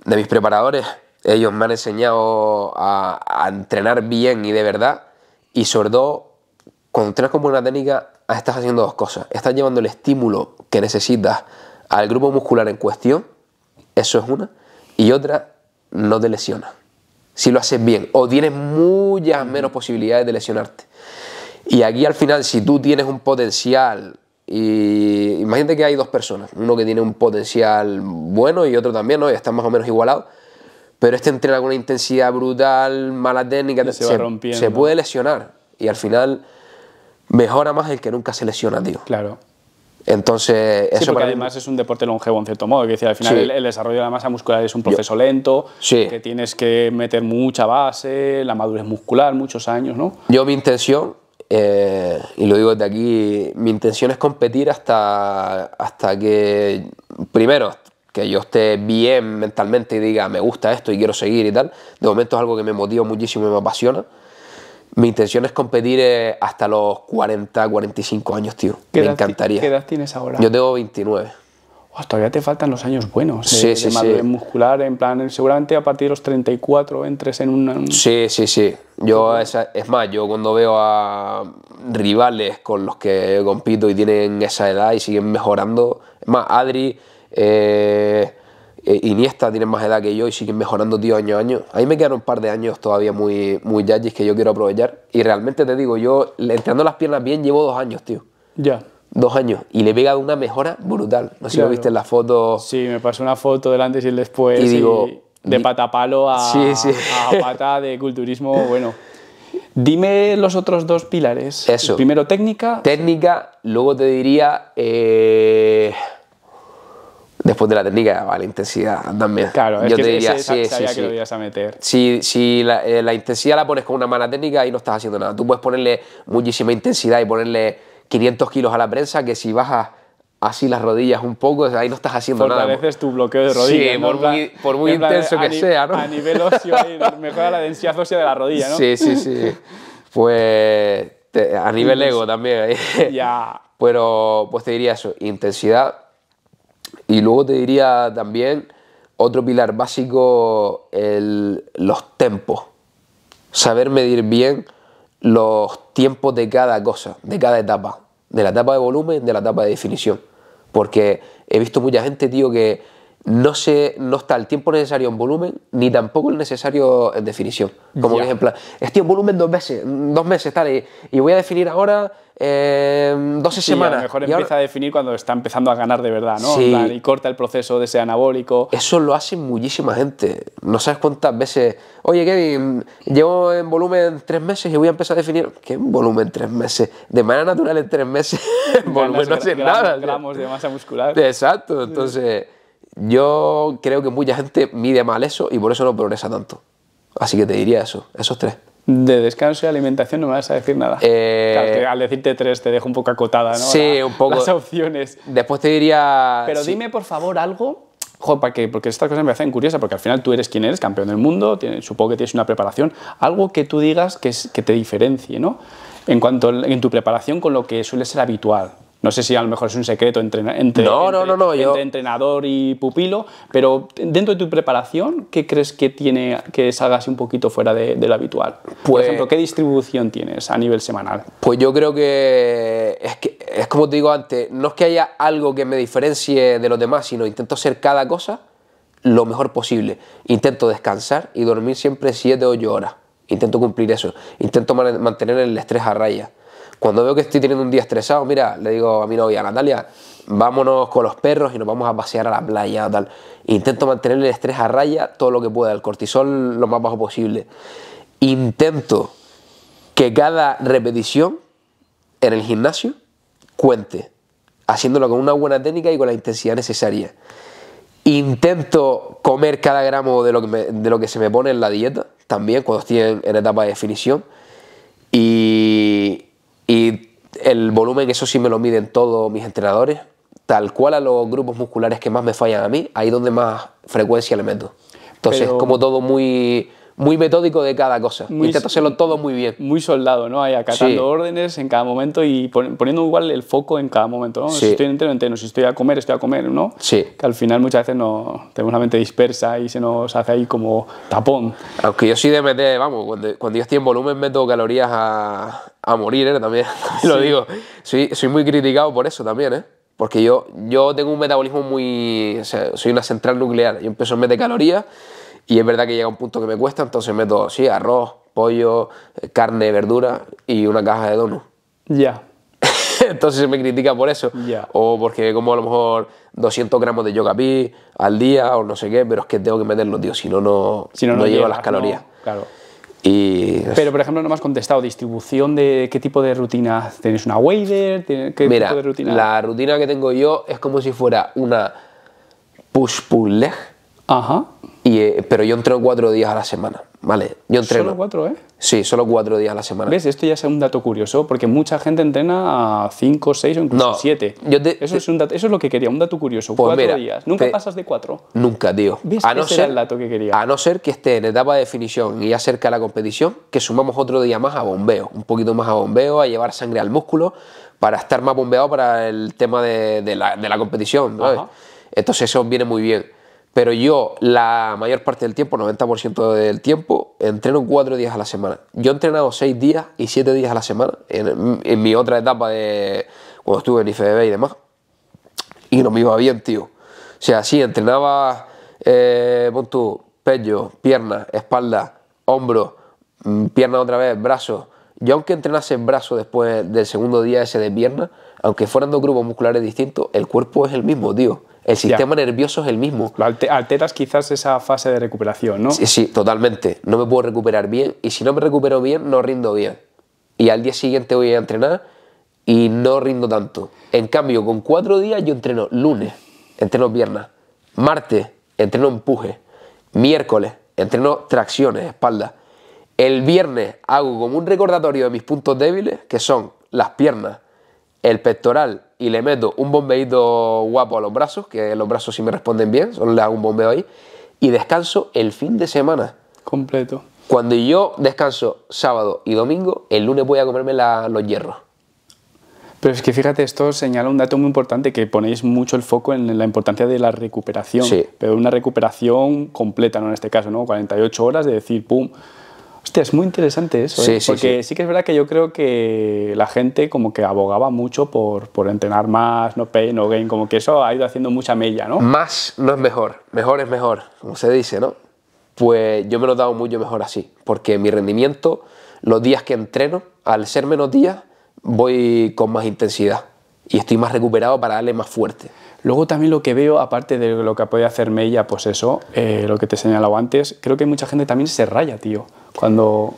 mis preparadores. Ellos me han enseñado a, entrenar bien y de verdad. Y sobre todo, cuando entrenas con buena técnica, estás haciendo dos cosas. Estás llevando el estímulo que necesitas al grupo muscular en cuestión. Eso es una. Y otra, no te lesiona Si lo haces bien. O tienes muchas menos posibilidades de lesionarte. Y aquí al final, si tú tienes un potencial, y imagínate que hay dos personas, uno que tiene un potencial bueno y otro también, ¿no? Y están más o menos igualados, pero este entrena con una intensidad brutal, mala técnica, se, se, se, puede lesionar. Y al final mejora más el que nunca se lesiona, tío. Claro. Entonces, eso porque además es un deporte longevo en cierto modo, que al final el, desarrollo de la masa muscular es un proceso lento, sí. que tienes que meter mucha base, la madurez muscular, muchos años, ¿no? Yo mi intención eh, y lo digo desde aquí, mi intención es competir hasta, hasta que, primero, que yo esté bien mentalmente y diga, me gusta esto y quiero seguir y tal. De momento es algo que me motiva muchísimo y me apasiona. Mi intención es competir eh, hasta los 40, 45 años, tío. me encantaría. ¿Qué edad tienes ahora? Yo tengo 29 todavía te faltan los años buenos de, sí, muscular, en plan, seguramente a partir de los 34 entres en Un... Sí, sí, sí. Yo, es, más, yo cuando veo a rivales con los que compito y tienen esa edad y siguen mejorando, es más, Adri... Eh, e Iniesta tienen más edad que yo y siguen mejorando, tío, año a año. A mí me quedan un par de años todavía muy, muy que yo quiero aprovechar. Y realmente te digo, yo entrenando las piernas bien llevo dos años, tío. Ya dos años y le pega una mejora brutal. No sé si lo viste en la foto. Sí, me pasó una foto del antes y el después. Y digo. de pata a, sí, a pata de culturismo, bueno. Dime los otros dos pilares. Eso. Primero técnica. Técnica, luego te diría. Eh, después de la técnica, vale, intensidad también. Claro, Yo es te que diría, que lo ibas a meter. Si, eh, la, intensidad la pones con una mala técnica, y no estás haciendo nada. Tú puedes ponerle muchísima intensidad y ponerle 500 kilos a la prensa, que si bajas así las rodillas un poco, ahí no estás haciendo nada nada. veces tu bloqueo de rodillas. Sí, por, muy, intenso que sea, ¿no? A nivel óseo, mejora la densidad ósea de la rodilla, ¿no? Sí, sí, sí. Pues a nivel ego también. ¿eh? Ya. Pero pues te diría eso, intensidad. Y luego te diría también otro pilar básico, el, los tempos. Saber medir bien los tiempos de cada cosa, de cada etapa, de la etapa de volumen, de la etapa de definición. Porque he visto mucha gente, tío, que no, se, no está el tiempo necesario en volumen ni tampoco el necesario en definición. Como ejemplo, estoy en volumen dos meses, dos meses tal, y, voy a definir ahora eh, 12 semanas. A lo mejor empieza a definir cuando está empezando a ganar de verdad, ¿no? Y corta el proceso de ese anabólico. Eso lo hace muchísima gente. No sabes cuántas veces. Oye, Kevin, llevo en volumen tres meses y voy a empezar a definir. ¿Qué volumen tres meses? De manera natural en tres meses. volumen no hace nada. gramos de masa muscular. Exacto. Entonces. Yo creo que mucha gente mide mal eso y por eso no progresa tanto. Así que te diría eso, esos tres. De descanso y alimentación no me vas a decir nada. Eh, al decirte tres te dejo un poco acotada, ¿no? Sí, un poco. Las opciones. Después te diría... Pero dime, por favor, algo... Joder, ¿para porque estas cosas me hacen curiosa, porque al final tú eres quien eres, campeón del mundo, supongo que tienes una preparación, algo que tú digas que, es, que te diferencie, ¿no? En cuanto en tu preparación con lo que suele ser habitual. No sé si a lo mejor es un secreto entre, entre, entrenador y pupilo, pero dentro de tu preparación, ¿qué crees que tiene que un poquito fuera de, lo habitual? Por pues- ejemplo, ¿qué distribución tienes a nivel semanal? Pues yo creo que es, que es como te digo antes, no es que haya algo que me diferencie de los demás, sino intento hacer cada cosa lo mejor posible. Intento descansar y dormir siempre 7 o 8 horas. Intento cumplir eso. Intento mantener el estrés a raya. Cuando veo que estoy teniendo un día estresado, mira, le digo a mi novia, Natalia, vámonos con los perros y nos vamos a pasear a la playa o tal. Intento mantener el estrés a raya todo lo que pueda, el cortisol lo más bajo posible. Intento que cada repetición en el gimnasio cuente, haciéndolo con una buena técnica y con la intensidad necesaria. Intento comer cada gramo de lo que, de lo que se me pone en la dieta, también cuando estoy en, en etapa de definición. Y, y el volumen, eso sí me lo miden todos mis entrenadores, tal cual a los grupos musculares que más me fallan a mí, ahí donde más frecuencia le meto. Entonces, como todo muy muy metódico de cada cosa. Muy, hacerlo todo muy bien. Muy soldado, ¿no? Ahí acatando órdenes en cada momento y poniendo igual el foco en cada momento, ¿no? Si estoy entero, entero. Si estoy a comer, estoy a comer, ¿no? Sí. Que al final muchas veces no, tenemos la mente dispersa y se nos hace ahí como tapón. Aunque yo sí de meter, vamos, cuando, yo estoy en volumen meto calorías a, a morir, ¿eh? También, sí. lo digo. Soy, soy muy criticado por eso también, ¿eh? Porque yo, yo tengo un metabolismo muy... soy una central nuclear. Yo empiezo a meter calorías y es verdad que llega un punto que me cuesta, entonces meto, sí, arroz, pollo, eh, carne, verdura y una caja de donuts. Ya. entonces se me critica por eso. Ya. O porque como a lo mejor 200 gramos de yogapí al día o no sé qué, pero es que tengo que meterlo, tío, si no, no, si no, no, las calorías. claro. Y pero, por ejemplo, no me has contestado, distribución de qué tipo de rutina. ¿Tienes una wader? ¿Qué tipo de rutina? La rutina que tengo yo es como si fuera una push-pull leg. Ajá. Eh, pero yo entreno cuatro días a la semana, ¿vale? Yo entreno. ¿Solo cuatro, eh? Sí, solo cuatro días a la semana. ¿Ves? Esto ya es un dato curioso, porque mucha gente entrena a cinco, seis o incluso siete. eso, es un dato, eso es lo que quería, un dato curioso. Pues días. Nunca pasas de cuatro. Nunca, tío. A no ser, el dato que quería. A no ser que esté en etapa de definición y ya cerca de la competición, que sumamos otro día más a bombeo. Un poquito más a bombeo, a llevar sangre al músculo, para estar más bombeado para el tema de, la, competición, Entonces eso viene muy bien. Pero yo la mayor parte del tiempo, 90% del tiempo, entreno cuatro días a la semana. Yo he entrenado seis días y siete días a la semana en, mi otra etapa de cuando estuve en IFBB y demás. Y no me iba bien, tío. O sea, sí, entrenaba, eh, pon tú, pecho, piernas, espalda, hombro, mm, pierna otra vez, brazos. Yo aunque entrenase en brazo después del segundo día ese de pierna, aunque fueran dos grupos musculares distintos, el cuerpo es el mismo, tío el sistema nervioso es el mismo. Alteras quizás esa fase de recuperación, ¿no? Sí, sí, totalmente. No me puedo recuperar bien y si no me recupero bien, no rindo bien. Y al día siguiente voy a entrenar y no rindo tanto. En cambio, con cuatro días yo entreno lunes, entreno piernas, martes, entreno empuje, miércoles, entreno tracciones, espalda. El viernes hago como un recordatorio de mis puntos débiles, que son las piernas, el pectoral y le meto un bombeíto guapo a los brazos, que los brazos sí me responden bien, solo le hago un bombeo ahí, y descanso el fin de semana. Completo. Cuando yo descanso sábado y domingo, el lunes voy a comerme los hierros. Pero es que fíjate, esto señala un dato muy importante, que ponéis mucho el foco en la importancia de la recuperación, pero una recuperación completa, ¿no? En este caso, ¿no? 48 horas de decir, ¡pum! Hostia, es muy interesante eso, sí, ¿eh? sí, porque sí. que es verdad que yo creo que la gente como que abogaba mucho por, por, entrenar más, no pay, no gain, como que eso ha ido haciendo mucha mella, ¿no? Más no es mejor, mejor es mejor, como se dice, ¿no? Pues yo me lo he dado mucho mejor así, porque mi rendimiento, los días que entreno, al ser menos días, voy con más intensidad y estoy más recuperado para darle más fuerte. Luego también lo que veo, aparte de lo que puede hacer Mella, pues eso, eh, lo que te señalaba antes, creo que mucha gente también se raya, tío, cuando,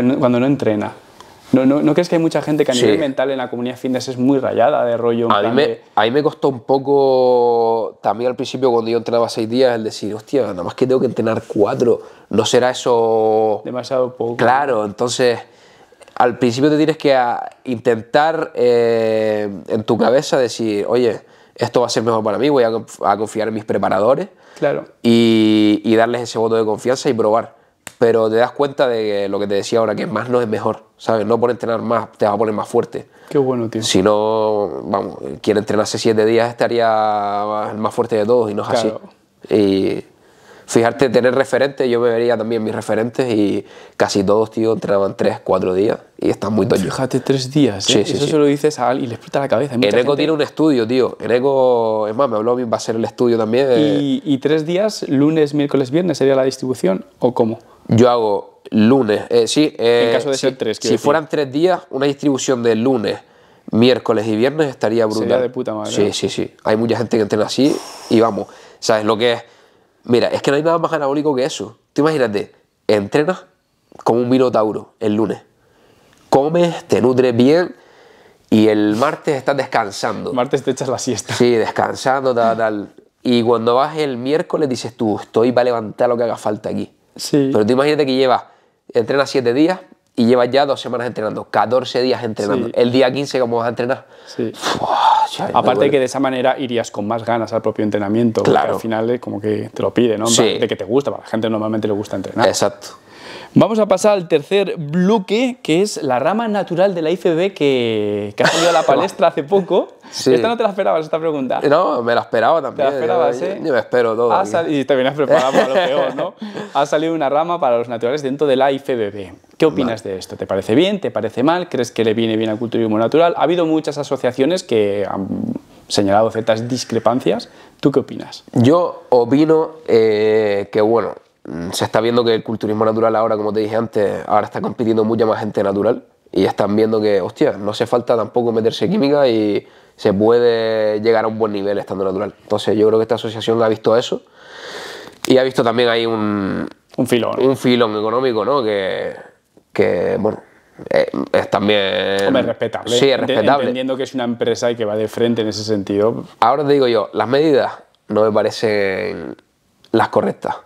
no, cuando no entrena. No, no, ¿No, crees que hay mucha gente que a nivel mental en la comunidad fitness es muy rayada de rollo? A me, a mí, me, costó un poco, también al principio cuando yo entrenaba seis días, el decir, hostia, nada más que tengo que entrenar cuatro, no será eso... Demasiado poco. Claro, entonces al principio te tienes que ah, intentar eh, en tu cabeza decir, oye, esto va a ser mejor para mí, voy a, confiar en mis preparadores claro. y, darles ese voto de confianza y probar. Pero te das cuenta de lo que te decía ahora, que más no es mejor, ¿sabes? No por entrenar más te va a poner más fuerte. Qué bueno, tío. Si no, vamos, quien entrenarse siete días estaría el más fuerte de todos y no es así. Y fijarte, tener referentes, yo me vería también mis referentes y casi todos, tío, entraban tres, cuatro días y están muy toños. Fíjate, tres días, ¿eh? Eso se lo dices a alguien y le explota la cabeza. Eneco tiene un estudio, tío. Eneco, es más, me habló a mí, va a ser el estudio también. Eh. ¿Y, tres días, lunes, miércoles, viernes, sería la distribución o cómo? Yo hago lunes, eh, sí. en caso de ser tres, Si fueran tres días, una distribución de lunes, miércoles y viernes estaría brutal. Sería de puta madre. Sí, sí, sí. Hay mucha gente que entrena así y vamos, ¿sabes lo que es? Mira, es que no hay nada más anabólico que eso. Tú imagínate, entrenas como un minotauro el lunes. Comes, te nutres bien y el martes estás descansando. martes te echas la siesta. Sí, descansando, tal, tal. Y cuando vas el miércoles dices tú, estoy para levantar lo que haga falta aquí. Sí. Pero tú imagínate que llevas, entrenas siete días, y llevas ya dos semanas entrenando, 14 días entrenando. El día 15, ¿cómo vas a entrenar? Sí. Aparte de que de esa manera irías con más ganas al propio entrenamiento, claro. al final como que te lo pide, ¿no? De que te gusta, a la gente normalmente le gusta entrenar. Exacto. Vamos a pasar al tercer bloque, que es la rama natural de la IFB que, ha salido a la palestra hace poco. Esta no te la esperabas, esta pregunta. No, me la esperaba también. Te la esperabas, ¿eh? Yo me espero todo. y también has preparado para lo peor, ¿no? Ha salido una rama para los naturales dentro de la IFBB. ¿Qué opinas de esto? ¿Te parece bien? ¿Te parece mal? ¿Crees que le viene bien al culturismo natural? Ha habido muchas asociaciones que han señalado ciertas discrepancias. ¿Tú qué opinas? Yo opino eh, que, bueno, Mm, se está viendo que el culturismo natural ahora, como te dije antes, ahora está compitiendo mucha más gente natural y están viendo que, hostia, no hace falta tampoco meterse química y se puede llegar a un buen nivel estando natural. Entonces yo creo que esta asociación ha visto eso y ha visto también ahí un... Un filón. Un filón económico, ¿no? Que, bueno, eh, es, también... Hombre, respetable. Sí, es respetable. Entendiendo que es una empresa y que va de frente en ese sentido. Ahora te digo yo, las medidas no me parecen las correctas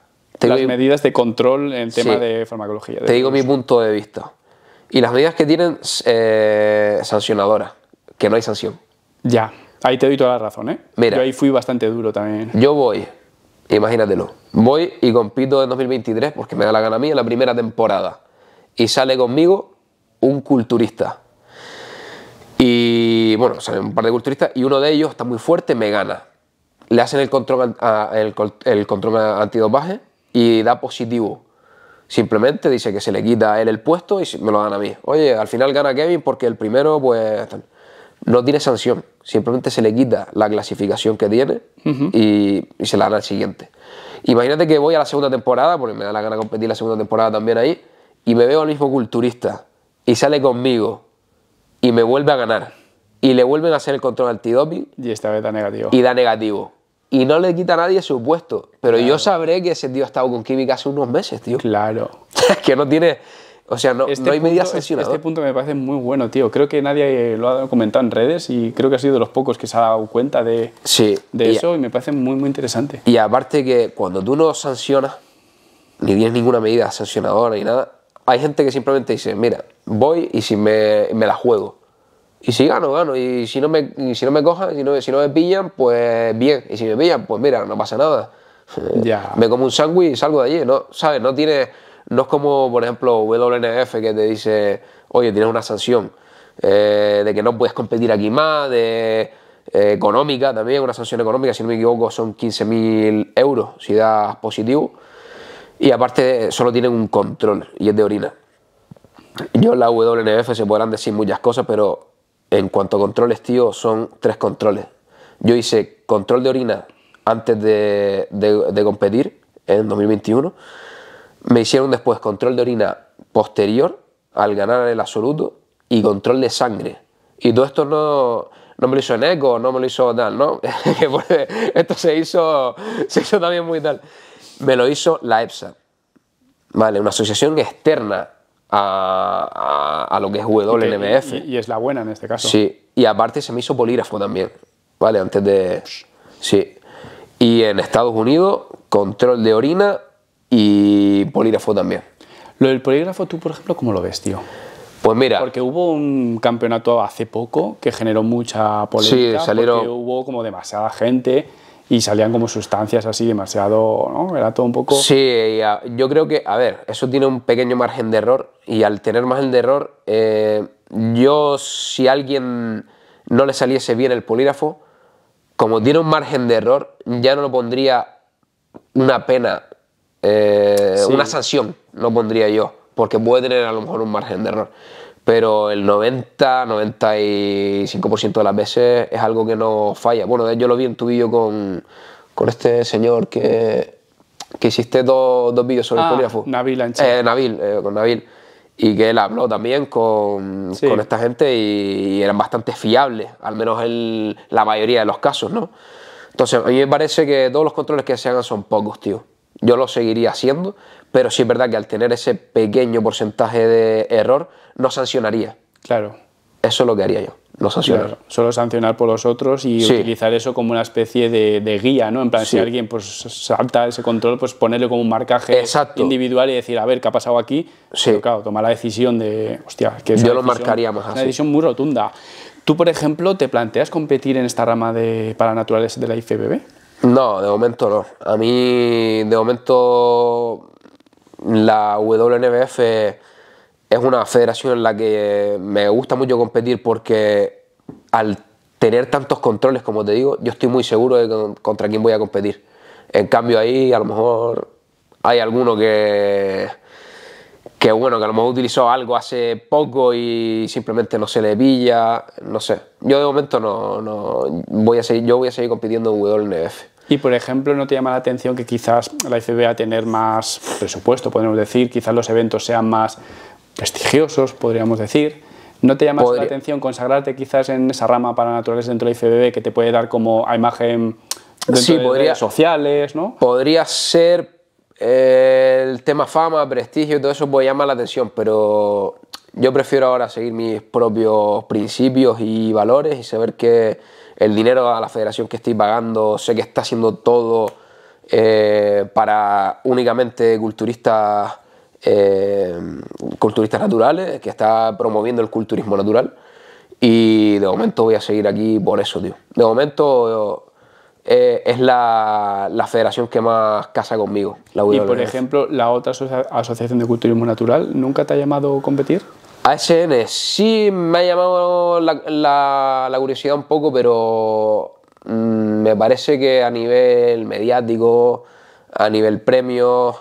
las medidas de control en tema de farmacología. te digo mi punto de vista. Y las medidas que tienen eh, sancionadoras, que no hay sanción. Ya, ahí te doy toda la razón, ¿eh? Mira, yo ahí fui bastante duro también. Yo voy, imagínatelo, voy y compito en 2023 porque me da la gana a mí en la primera temporada. Y sale conmigo un culturista. Y bueno, sale un par de culturistas y uno de ellos está muy fuerte, me gana. Le hacen el control, el control antidopaje y da positivo. Simplemente dice que se le quita a él el puesto y me lo dan a mí. Oye, al final gana Kevin porque el primero, pues, no tiene sanción. Simplemente se le quita la clasificación que tiene y, se la dan al siguiente. Imagínate que voy a la segunda temporada, porque me da la gana competir la segunda temporada también ahí, y me veo al mismo culturista y sale conmigo y me vuelve a ganar. Y le vuelven a hacer el control antidoping. Y esta vez da negativo. Y da negativo y no le quita a nadie su puesto. Pero yo sabré que ese tío ha estado con química hace unos meses, tío. Claro. que no tiene. O sea, no, este hay medidas sancionadoras. Este punto me parece muy bueno, tío. Creo que nadie lo ha comentado en redes y creo que ha sido de los pocos que se ha dado cuenta de, sí, de eso y me parece muy, muy interesante. Y aparte que cuando tú no sancionas, ni tienes ninguna medida sancionadora ni nada, hay gente que simplemente dice, mira, voy y si me, me la juego. Y si gano, gano. Y si no me, si no me cojan, si no, si no me pillan, pues bien. Y si me pillan, pues mira, no pasa nada. Ya. Me como un sándwich y salgo de allí. No, ¿sabes? No tiene. No es como, por ejemplo, WNF que te dice, oye, tienes una sanción. Eh, de que no puedes competir aquí más, de. Eh, económica también, una sanción económica, si no me equivoco, son 15.000 euros si das positivo. Y aparte, solo tienen un control y es de orina. Yo en la WNF se podrán decir muchas cosas, pero en cuanto a controles, tío, son tres controles. Yo hice control de orina antes de, competir en 2021. Me hicieron después control de orina posterior al ganar el absoluto y control de sangre. Y todo esto no, no me lo hizo en eco, no me lo hizo tal, ¿no? esto se hizo, se hizo también muy tal. Me lo hizo la EPSA, ¿vale? Una asociación externa a, a, lo que es WNMF. Y, y, es la buena en este caso. Sí, y aparte se me hizo polígrafo también, ¿vale? Antes de... Sí. Y en Estados Unidos, control de orina y polígrafo también. Lo del polígrafo, tú, por ejemplo, ¿cómo lo ves, tío? Pues mira. Porque hubo un campeonato hace poco que generó mucha polémica. Sí, hubo como demasiada gente y salían como sustancias así demasiado, ¿no? Era todo un poco... Sí, yo creo que, a ver, eso tiene un pequeño margen de error y al tener margen de error, eh, yo si a alguien no le saliese bien el polígrafo, como tiene un margen de error, ya no lo pondría una pena, eh, una sanción, lo pondría yo, porque puede tener a lo mejor un margen de error pero el 90, 95% de las veces es algo que no falla. Bueno, yo lo vi en tu vídeo con, con este señor que, que hiciste dos, dos vídeos sobre el ah, polígrafo. Eh, Nabil Eh, Nabil, con Nabil. Y que él habló también con, con esta gente y, eran bastante fiables, al menos en la mayoría de los casos, ¿no? Entonces, a mí me parece que todos los controles que se hagan son pocos, tío. Yo lo seguiría haciendo, pero sí es verdad que al tener ese pequeño porcentaje de error, no sancionaría. Claro. Eso es lo que haría yo, no sancionar. solo sancionar por los otros y utilizar eso como una especie de, guía, ¿no? En plan, si alguien pues, salta ese control, pues ponerle como un marcaje individual y decir, a ver, ¿qué ha pasado aquí? Sí. claro, tomar la decisión de, hostia, que Yo lo marcaría más así. Una decisión muy rotunda. ¿Tú, por ejemplo, te planteas competir en esta rama de paranaturales de la IFBB? No, de momento no. A mí, de momento, la WNBF es una federación en la que me gusta mucho competir porque al tener tantos controles, como te digo, yo estoy muy seguro de contra quién voy a competir. En cambio ahí a lo mejor hay alguno que que bueno, que a lo mejor utilizó algo hace poco y simplemente no se le pilla, no sé. Yo de momento no, voy a seguir, yo voy a seguir compitiendo en WNF. Y por ejemplo, ¿no te llama la atención que quizás la IFB a tener más presupuesto, podríamos decir, quizás los eventos sean más prestigiosos, podríamos decir? ¿No te llama la atención consagrarte quizás en esa rama para naturales dentro de la IFBB que te puede dar como a imagen de redes sociales, ¿no? Podría ser eh, el tema fama, prestigio todo eso puede llamar la atención, pero yo prefiero ahora seguir mis propios principios y valores y saber que el dinero a la federación que estoy pagando, sé que está haciendo todo eh, para únicamente culturistas, eh, culturistas naturales, que está promoviendo el culturismo natural. Y de momento voy a seguir aquí por eso, tío. De momento eh, es la, federación que más casa conmigo. La y por e. ejemplo, la otra asociación de culturismo natural, ¿nunca te ha llamado a competir? ASN sí me ha llamado la, curiosidad un poco, pero mm, me parece que a nivel mediático, a nivel premio,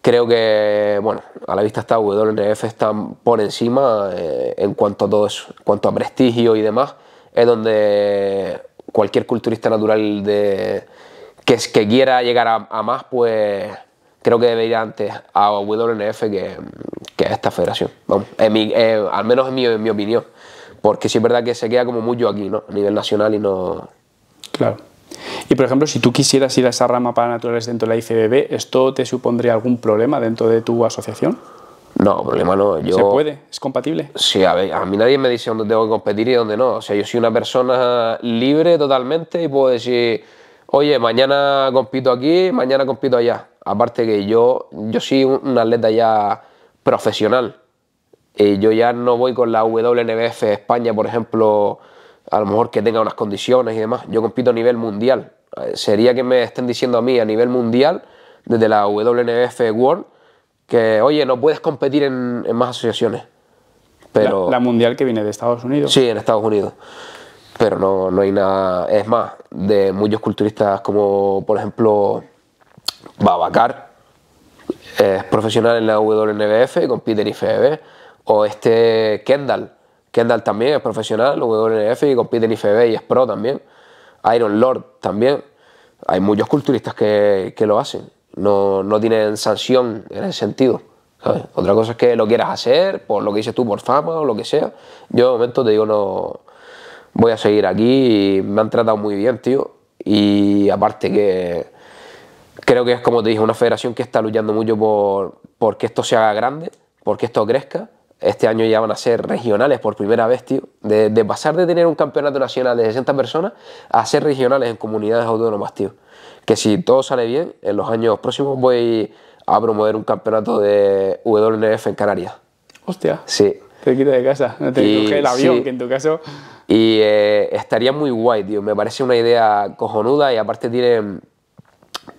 creo que, bueno, a la vista está WNF está por encima eh, en cuanto a cuanto a prestigio y demás, es donde cualquier culturista natural de, que, quiera llegar a más, pues creo que debería antes a WNF que, que a esta federación. Eh, al menos en mi, opinión. Porque sí es verdad que se queda como mucho aquí, ¿no? A nivel nacional y no. Claro. Y por ejemplo, si tú quisieras ir a esa rama para naturales dentro de la ICBB, ¿esto te supondría algún problema dentro de tu asociación? No, problema no. Yo, ¿Se puede? ¿Es compatible? Sí, a, a mí nadie me dice dónde tengo que competir y dónde no. O sea, yo soy una persona libre totalmente y puedo decir, oye, mañana compito aquí, mañana compito allá. Aparte que yo, yo soy un atleta ya profesional. Y yo ya no voy con la WNBF España, por ejemplo, a lo mejor que tenga unas condiciones y demás. Yo compito a nivel mundial. Eh, sería que me estén diciendo a mí a nivel mundial, desde la WNBF World, que oye, no puedes competir en, más asociaciones. Pero, la, mundial que viene de Estados Unidos. Sí, en Estados Unidos. Pero no, no hay nada. Es más, de muchos culturistas como, por ejemplo, Babacar es profesional en la WNBF y Peter en IFBB. O este Kendall. Kendall también es profesional en la WNBF y Peter en IFBB y es pro también. Iron Lord también. Hay muchos culturistas que, lo hacen. No, no, tienen sanción en ese sentido. Otra cosa es que lo quieras hacer, por lo que dices tú, por fama o lo que sea. Yo de momento te digo, no voy a seguir aquí. me han tratado muy bien, tío. Y aparte que creo que es como te dije, una federación que está luchando mucho por, que esto se haga grande, por que esto crezca. Este año ya van a ser regionales por primera vez, tío. De, pasar de tener un campeonato nacional de 60 personas a ser regionales en comunidades autónomas, tío. Que si todo sale bien, en los años próximos voy a promover un campeonato de WNF en Canarias. Hostia. Sí. Te quito de casa, no te y, coge el avión, que en tu caso... Y eh, estaría muy guay, tío. Me parece una idea cojonuda y aparte tienen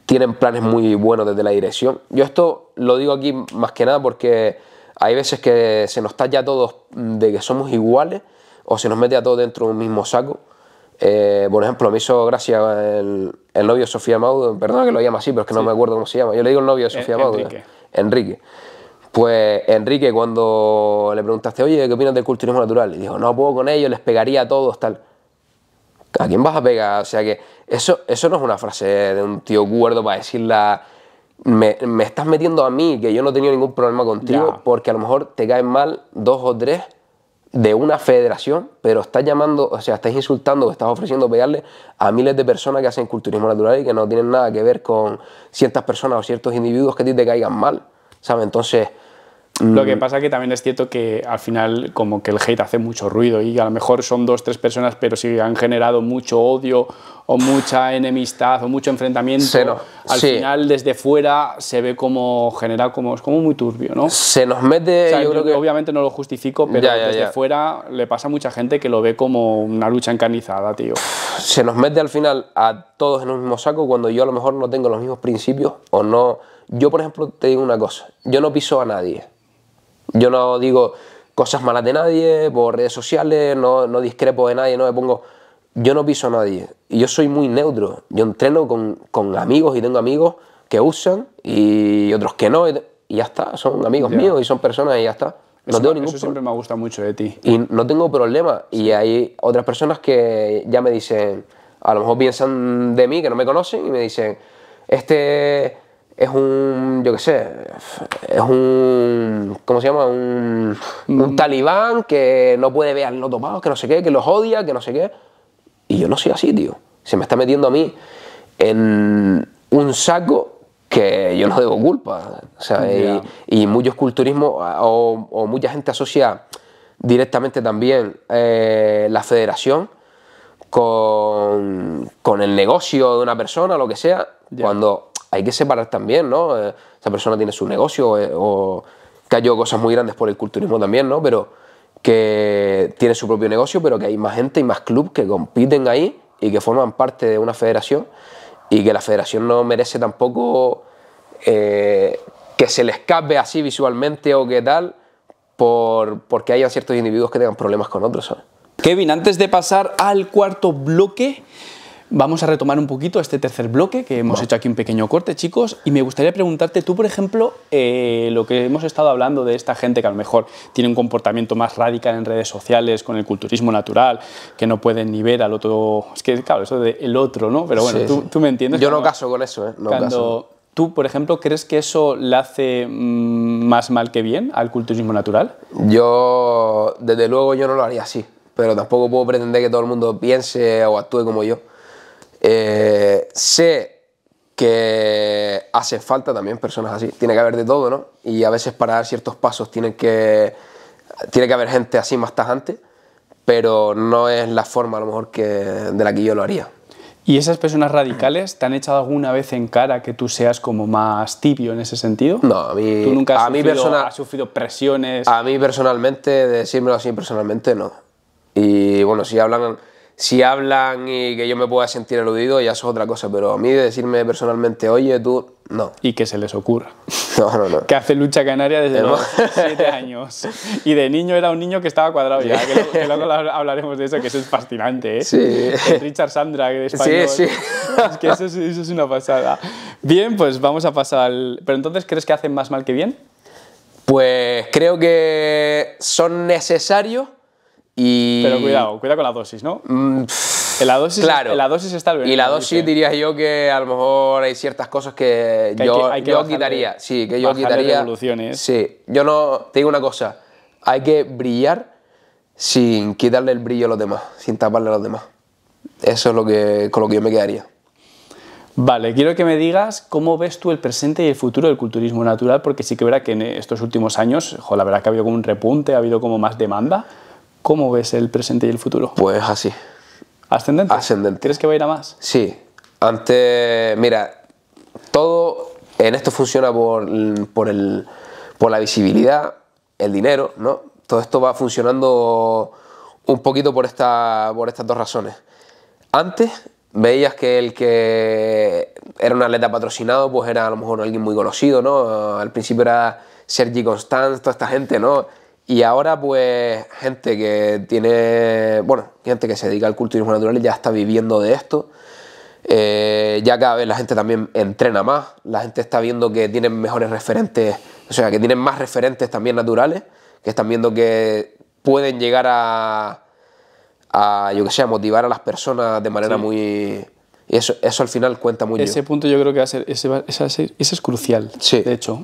tienen planes muy buenos desde la dirección. Yo esto lo digo aquí más que nada porque hay veces que se nos talla a todos de que somos iguales o se nos mete a todos dentro de un mismo saco. Eh, por ejemplo, me hizo gracia el, novio de Sofía Maudo. perdón que lo llama así, pero es que no me acuerdo cómo se llama. Yo le digo el novio de Sofía Maudo. Enrique. Enrique. Pues Enrique, cuando le preguntaste, oye, ¿qué opinas del culturismo natural? Y dijo, no puedo con ellos, les pegaría a todos, tal. ¿A quién vas a pegar? O sea que eso, eso no es una frase de un tío cuerdo para decirla. Me, me, estás metiendo a mí, que yo no he tenido ningún problema contigo, porque a lo mejor te caen mal dos o tres de una federación, pero estás llamando, o sea, estás insultando estás ofreciendo pegarle a miles de personas que hacen culturismo natural y que no tienen nada que ver con ciertas personas o ciertos individuos que a ti te caigan mal, ¿sabes? Entonces, lo que mm. pasa que también es cierto que al final como que el hate hace mucho ruido y a lo mejor son dos, tres personas, pero si han generado mucho odio o mucha enemistad o mucho enfrentamiento, al final desde fuera se ve como genera como es como muy turbio, ¿no? Se nos mete, yo creo que obviamente no lo justifico, pero desde fuera le pasa a mucha gente que lo ve como una lucha encarnizada, tío. Se nos mete al final a todos en un mismo saco cuando yo a lo mejor no tengo los mismos principios o no yo por ejemplo te digo una cosa, yo no piso a nadie yo no digo cosas malas de nadie por redes sociales, no, discrepo de nadie, no me pongo... Yo no piso a nadie. Yo soy muy neutro. Yo entreno con, amigos y tengo amigos que usan y otros que no. Y ya está, son amigos míos y son personas y ya está. No eso, eso siempre me gusta mucho de ti. Y no tengo problema. Y hay otras personas que ya me dicen, a lo mejor piensan de mí, que no me conocen, y me dicen, este es un, yo qué sé, es un, ¿cómo se llama? Un, mm. talibán que no puede ver al que no sé qué, que los odia, que no sé qué. Y yo no soy así, tío. Se me está metiendo a mí en un saco que yo no debo culpa. Y, y, muchos culturismos o, mucha gente asocia directamente también eh, la federación con, el negocio de una persona, lo que sea, cuando hay que separar también, ¿no? Eh, esa persona tiene su negocio eh, o cayó cosas muy grandes por el culturismo también, ¿no? Pero que tiene su propio negocio, pero que hay más gente y más club que compiten ahí y que forman parte de una federación y que la federación no merece tampoco eh, que se le escape así visualmente o qué tal por, porque haya ciertos individuos que tengan problemas con otros. ¿sabes? Kevin, antes de pasar al cuarto bloque, Vamos a retomar un poquito este tercer bloque, que hemos hecho aquí un pequeño corte, chicos, y me gustaría preguntarte, tú, por ejemplo, eh, lo que hemos estado hablando de esta gente que a lo mejor tiene un comportamiento más radical en redes sociales, con el culturismo natural, que no pueden ni ver al otro, es que, claro, eso de el otro, ¿no? Pero bueno, tú, me entiendes. Yo no caso con eso, ¿eh? No cuando ¿Tú, por ejemplo, crees que eso le hace mm, más mal que bien al culturismo natural? Yo, desde luego, yo no lo haría así, pero tampoco puedo pretender que todo el mundo piense o actúe como yo. Eh, sé que hace falta también personas así, tiene que haber de todo, ¿no? Y a veces para dar ciertos pasos tienen que, tiene que haber gente así más tajante, pero no es la forma a lo mejor que, de la que yo lo haría. ¿Y esas personas radicales te han echado alguna vez en cara que tú seas como más tibio en ese sentido? No, a mí. ¿Tú nunca has, a mí has sufrido presiones? A mí personalmente, decírmelo así personalmente, no. Y bueno, si hablan si hablan y que yo me pueda sentir eludido, ya es otra cosa, pero a mí decirme personalmente, oye, tú, no. Y que se les ocurra. No, no, no. Que hace lucha canaria desde los 7 años. Y de niño era un niño que estaba cuadrado ya, que, luego, hablaremos de eso, que eso es fascinante, ¿eh? Sí. Richard Sandra, que de español. Sí, sí. Es que eso es, eso es una pasada. Bien, pues vamos a pasar al... Pero entonces, ¿crees que hacen más mal que bien? Pues creo que son necesarios pero cuidado, cuidado con la dosis, ¿no? Mm, la dosis, claro. la dosis está el Y la dosis diría yo que a lo mejor hay ciertas cosas que, yo, yo quitaría. Sí, que yo quitaría. Sí, yo no. Te digo una cosa. Hay que brillar sin quitarle el brillo a los demás, sin taparle a los demás. Eso es lo que, con lo que yo me quedaría. Vale, quiero que me digas cómo ves tú el presente y el futuro del culturismo natural, porque sí que verá que en estos últimos años, la verdad que ha habido como un repunte, ha habido como más demanda. ¿Cómo ves el presente y el futuro? Pues así. ¿Ascendente? Ascendente. ¿Crees que va a ir a más? Sí. Antes, mira, todo en esto funciona por, la visibilidad, el dinero, ¿no? Todo esto va funcionando un poquito por, esta, por estas dos razones. Antes veías que el que era un atleta patrocinado, pues era a lo mejor alguien muy conocido, ¿no? Al principio era Sergi Constanz, toda esta gente, ¿no? Y ahora, pues, gente que tiene, bueno, gente que se dedica al culturismo natural ya está viviendo de esto. Eh, ya cada vez la gente también entrena más, la gente está viendo que tienen mejores referentes, o sea, que tienen más referentes también naturales, que están viendo que pueden llegar a, a yo que sé, motivar a las personas de manera muy... eso, al final cuenta mucho. Ese punto yo creo que va a ser, ese, es crucial, sí. de hecho,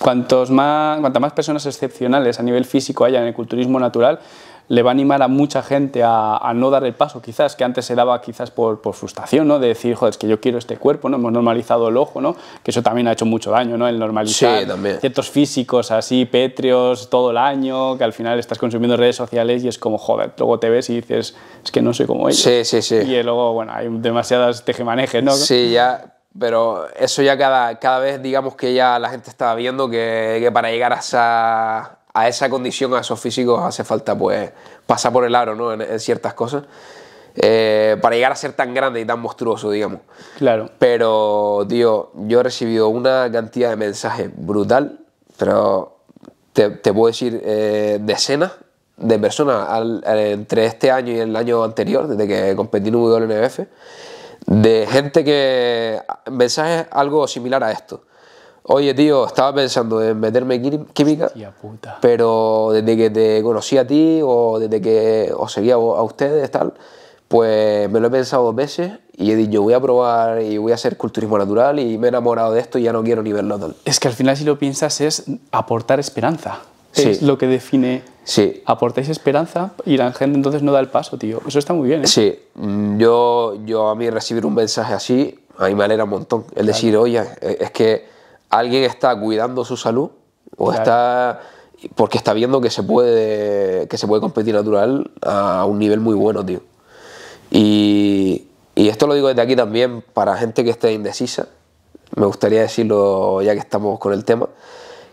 cuantos más, cuantas más personas excepcionales a nivel físico haya en el culturismo natural, le va a animar a mucha gente a, no dar el paso, quizás, que antes se daba quizás por, frustración, ¿no? De decir, joder, es que yo quiero este cuerpo, ¿no? Hemos normalizado el ojo, ¿no? Que eso también ha hecho mucho daño, ¿no? El normalizar ciertos físicos así, pétreos, todo el año, que al final estás consumiendo redes sociales y es como, joder, luego te ves y dices, es que no soy cómo ellos. Sí, sí, sí. Y luego, bueno, hay demasiadas tejemanejes, ¿no? Sí, ya pero eso ya cada, cada vez, digamos que ya la gente estaba viendo que, que para llegar a esa, a esa condición, a esos físicos, hace falta pues pasar por el aro, ¿no? En, ciertas cosas. Eh, para llegar a ser tan grande y tan monstruoso, digamos. Claro. Pero, tío, yo he recibido una cantidad de mensajes brutal, pero te, puedo decir eh, decenas de personas eh, entre este año y el año anterior, desde que competí en WNBF, de gente que. Mensaje algo similar a esto. Oye, tío, estaba pensando en meterme en química, pero desde que te conocí a ti o desde que os seguía a ustedes, tal, pues me lo he pensado dos veces y he dicho, voy a probar y voy a hacer culturismo natural y me he enamorado de esto y ya no quiero ni verlo Es que al final si lo piensas es aportar esperanza es lo que define. Sí. Aportáis esperanza y la gente entonces no da el paso, tío. Eso está muy bien. ¿eh? Sí, mm, yo, yo a mí recibir un mensaje así, a mí me alegra un montón. El decir, oye, eh, es que alguien está cuidando su salud o está porque está viendo que se puede que se puede competir natural a un nivel muy bueno, tío. Y, y esto lo digo desde aquí también para gente que esté indecisa. Me gustaría decirlo ya que estamos con el tema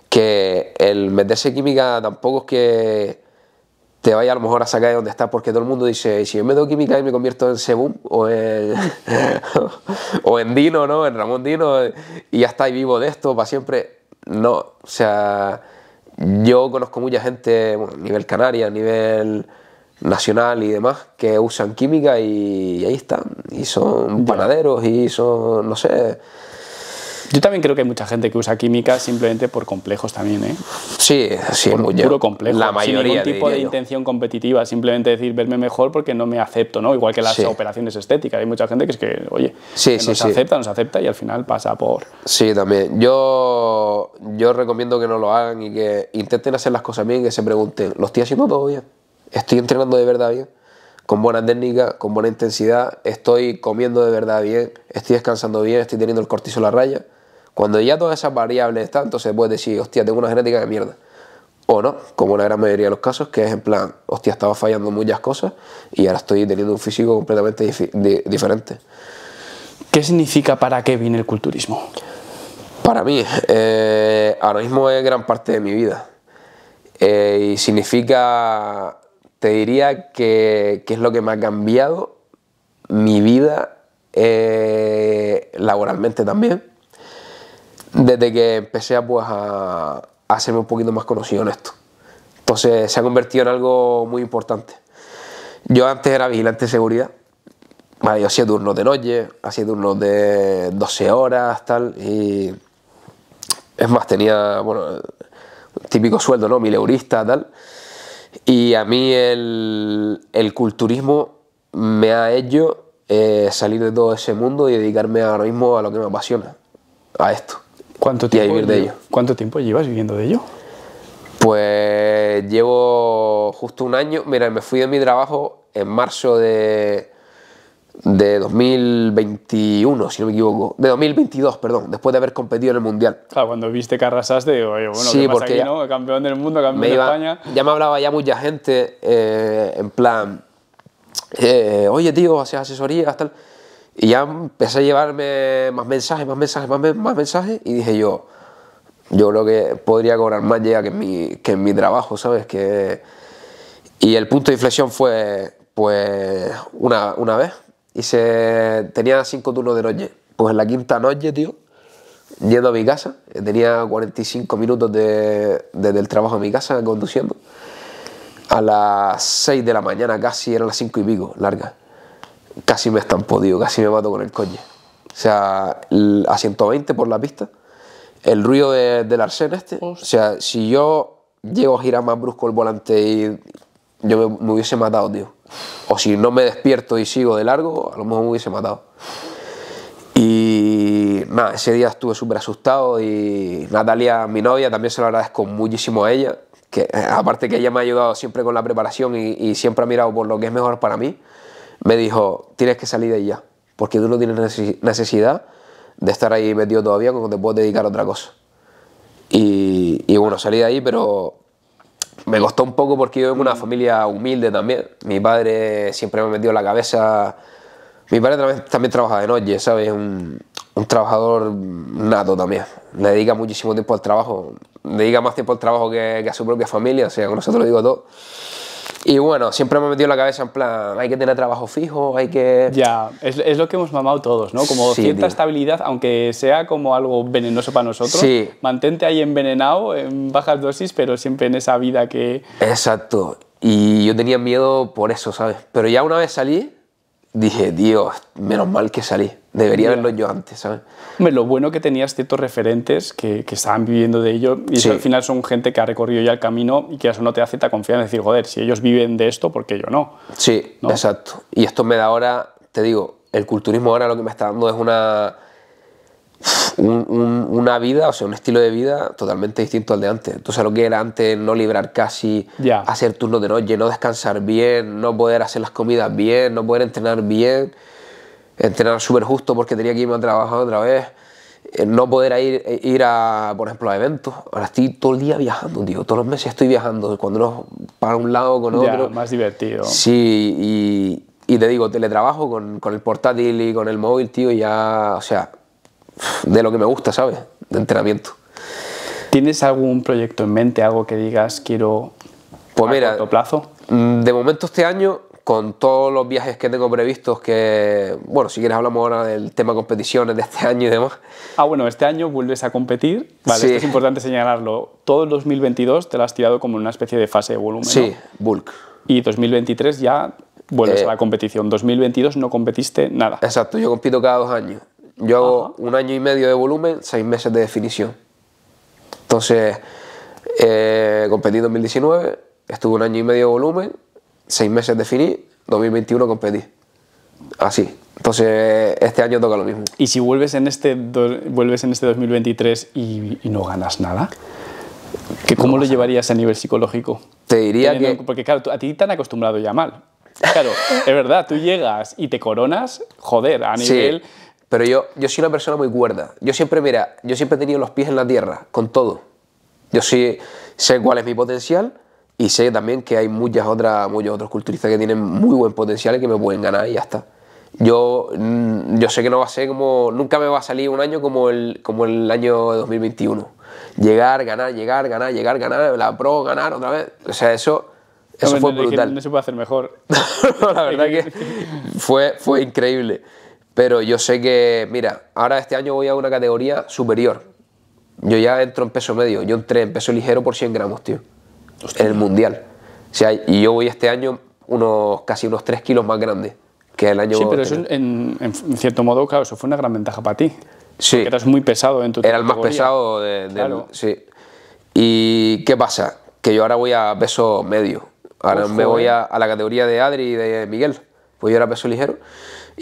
que el meterse química tampoco es que te vaya a lo mejor a sacar de donde estás, porque todo el mundo dice, si yo meto química y me convierto en Sebum o en, Dino, ¿no? En Ramón Dino, y ya estáis vivo de esto para siempre. No, o sea, yo conozco mucha gente a nivel canaria, a nivel nacional y demás, que usan química y, ahí están, y son panaderos y son, no sé, yo también creo que hay mucha gente que usa química simplemente por complejos también, ¿eh? Sí, sí, por muy puro complejo. La mayoría. Sin ningún tipo de intención competitiva, simplemente decir verme mejor porque no me acepto, ¿no? Igual que las operaciones estéticas. Hay mucha gente que es que, oye, no se sí, nos acepta, acepta y al final pasa por. Sí, también. Yo, yo recomiendo que no lo hagan y que intenten hacer las cosas bien, que se pregunten, ¿los estoy haciendo todo bien? ¿Estoy entrenando de verdad bien? con buena técnica, con buena intensidad, estoy comiendo de verdad bien, estoy descansando bien, estoy teniendo el cortisol a raya. Cuando ya todas esas variables están, entonces puedes decir, hostia, tengo una genética de mierda. O no, como la gran mayoría de los casos, que es en plan, hostia, estaba fallando muchas cosas y ahora estoy teniendo un físico completamente diferente. ¿Qué significa para qué viene el culturismo? Para mí, eh, ahora mismo es gran parte de mi vida. Eh, y significa, te diría que, es lo que me ha cambiado mi vida eh, laboralmente también desde que empecé a, pues, a, hacerme un poquito más conocido en esto. Entonces se ha convertido en algo muy importante. Yo antes era vigilante de seguridad. yo hacía turnos de noche, hacía turnos de 12 horas, tal, y es más, tenía, bueno, típico sueldo, ¿no? Mileurista, tal. Y a mí el, culturismo me ha hecho eh, salir de todo ese mundo y dedicarme ahora mismo a lo que me apasiona, a esto. ¿Cuánto tiempo ¿Cuánto tiempo llevas viviendo de ello? Pues llevo justo un año. Mira, me fui de mi trabajo en marzo de, de 2021, si no me equivoco. De 2022, perdón, después de haber competido en el Mundial. Claro, ah, cuando viste que arrasaste, digo, bueno, sí, ¿qué pasa no? Campeón del mundo, campeón de España. Ya me hablaba ya mucha gente eh, en plan, eh, oye, tío, haces asesorías, tal. Y ya empecé a llevarme más mensajes, más mensajes, más, mensajes y dije yo, yo creo que podría cobrar más ya que en mi, que mi trabajo, ¿sabes? Que... Y el punto de inflexión fue, pues, una, una vez, se tenía cinco turnos de noche, pues en la quinta noche, tío, yendo a mi casa, eh, tenía 45 minutos de, desde el trabajo a mi casa conduciendo, a las 6 de la mañana casi, eran las cinco y pico, larga casi me estampó, casi me mato con el coche. O sea, a 120 por la pista, el ruido del arsén este. O sea, si yo llego a girar más brusco el volante y yo me, hubiese matado, tío. O si no me despierto y sigo de largo, a lo mejor me hubiese matado. Y nada, ese día estuve súper asustado y Natalia, mi novia, también se lo agradezco muchísimo a ella, que eh, aparte que ella me ha ayudado siempre con la preparación y siempre ha mirado por lo que es mejor para mí me dijo, tienes que salir de ahí ya, porque tú no tienes necesidad de estar ahí metido todavía cuando te puedes dedicar a otra cosa. Y, bueno, salí de ahí, pero me costó un poco porque yo vengo de una mm. familia humilde también. Mi padre siempre me ha metido la cabeza. Mi padre también, trabaja de noche, ¿sabes? Un, trabajador nato también. Le dedica muchísimo tiempo al trabajo. Le dedica más tiempo al trabajo que, que a su propia familia, o sea, con nosotros lo digo todo. Y bueno, siempre me he metido la cabeza en plan, hay que tener trabajo fijo, hay que... Ya, es, es lo que hemos mamado todos, ¿no? Como cierta estabilidad, aunque sea como algo venenoso para nosotros, sí. mantente ahí envenenado, en bajas dosis, pero siempre en esa vida que... Exacto. Y yo tenía miedo por eso, ¿sabes? Pero ya una vez salí, dije, Dios, menos mal que salí. Debería haberlo yo antes, ¿sabes? Hombre, lo bueno que tenías ciertos referentes que, que estaban viviendo de ello y eso al final son gente que ha recorrido ya el camino y que eso no te hace tanta confianza en decir, joder, si ellos viven de esto, ¿por qué yo no? Sí, exacto. Y esto me da ahora, te digo, el culturismo ahora lo que me está dando es una una vida, o sea, un estilo de vida totalmente distinto al de antes. Entonces, lo que era antes no librar casi, hacer turnos de noche, no descansar bien, no poder hacer las comidas bien, no poder entrenar bien, entrenar súper justo porque tenía que irme a trabajar otra vez, eh, no poder ir, eh, ir a, por ejemplo, a eventos. Ahora estoy todo el día viajando, tío, todos los meses estoy viajando, cuando uno para un lado, con otro. más divertido. Sí, y, te digo, teletrabajo con, con el portátil y con el móvil, tío, ya, o sea, de lo que me gusta, ¿sabes? De entrenamiento. ¿Tienes algún proyecto en mente, algo que digas quiero pues a largo plazo? Mm, de momento este año, con todos los viajes que tengo previstos, que, bueno, si quieres hablamos ahora del tema competiciones de este año y demás. Ah, bueno, este año vuelves a competir, vale, esto es importante señalarlo. Todo el 2022 te lo has tirado como una especie de fase de volumen. Sí, bulk. Y 2023 ya vuelves eh. a la competición. 2022 no competiste nada. Exacto, yo compito cada dos años. Yo hago un año y medio de volumen, seis meses de definición. Entonces, eh, competí en 2019, estuve un año y medio de volumen, seis meses de definí, 2021 competí. Así. Entonces, este año toca lo mismo. ¿Y si vuelves en este, vuelves en este 2023 y, no ganas nada? ¿Que ¿Cómo lo llevarías a nivel psicológico? Te diría que... Porque claro, a ti te han acostumbrado ya mal. Claro, es verdad, tú llegas y te coronas, joder, a nivel... Pero yo, yo soy una persona muy cuerda. Yo siempre, mira, yo siempre he tenido los pies en la tierra, con todo. Yo sé cuál es mi potencial y sé también que hay muchas otras, muchos otros culturistas que tienen muy buen potencial y que me pueden ganar y ya está. Yo, mm, yo sé que no va a ser como, nunca me va a salir un año como el, como el año 2021. Llegar, ganar, llegar, ganar, llegar, ganar, la pro, ganar otra vez. O sea, eso, eso fue brutal. No, se puede hacer mejor. la verdad que fue, fue increíble. Pero yo sé que, mira, ahora este año voy a una categoría superior. Yo ya entro en peso medio, yo entré en peso ligero por 100 gramos, tío. En el mundial. O sea, y yo voy este año unos casi unos 3 kilos más grande que el año Sí, pero en, cierto modo, claro, eso fue una gran ventaja para ti. Sí. Porque eras muy pesado en tu Era el más pesado de, claro. Sí. ¿Y qué pasa? Que yo ahora voy a peso medio. Ahora me voy eh. a, a, la categoría de Adri y de Miguel. Pues yo era peso ligero.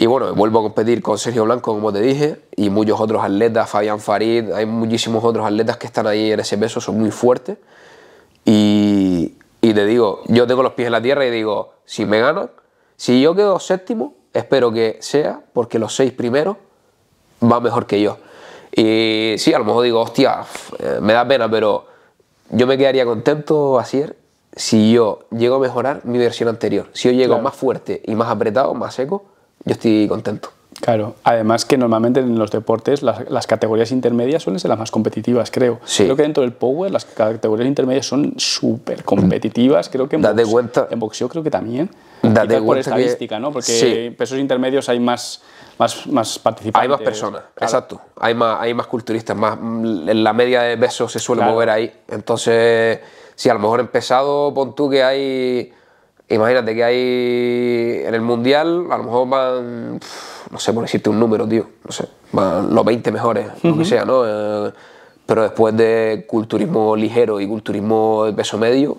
Y bueno, vuelvo a competir con Sergio Blanco, como te dije, y muchos otros atletas, Fabián Farid, hay muchísimos otros atletas que están ahí en ese peso, son muy fuertes. Y, te digo, yo tengo los pies en la tierra y digo, si me ganan, si yo quedo séptimo, espero que sea porque los seis primeros van mejor que yo. Y sí, a lo mejor digo, hostia, eh, me da pena, pero yo me quedaría contento, así si yo llego a mejorar mi versión anterior. Si yo llego más fuerte y más apretado, más seco, yo estoy contento. Claro, además que normalmente en los deportes las, categorías intermedias suelen ser las más competitivas, creo. Creo que dentro del power las categorías intermedias son súper competitivas, creo que en, boxeo, creo que también. por estadística, ¿no? Porque en pesos intermedios hay más, más, más participantes. Hay más personas, exacto. Hay más, hay más culturistas, más mm, la media de pesos se suele mover ahí. Entonces, si a lo mejor en pesado pon tú que hay Imagínate que hay en el mundial, a lo mejor van, no sé, por decirte un número, tío, no sé, van los 20 mejores, lo que sea, ¿no? Eh, pero después de culturismo ligero y culturismo de peso medio,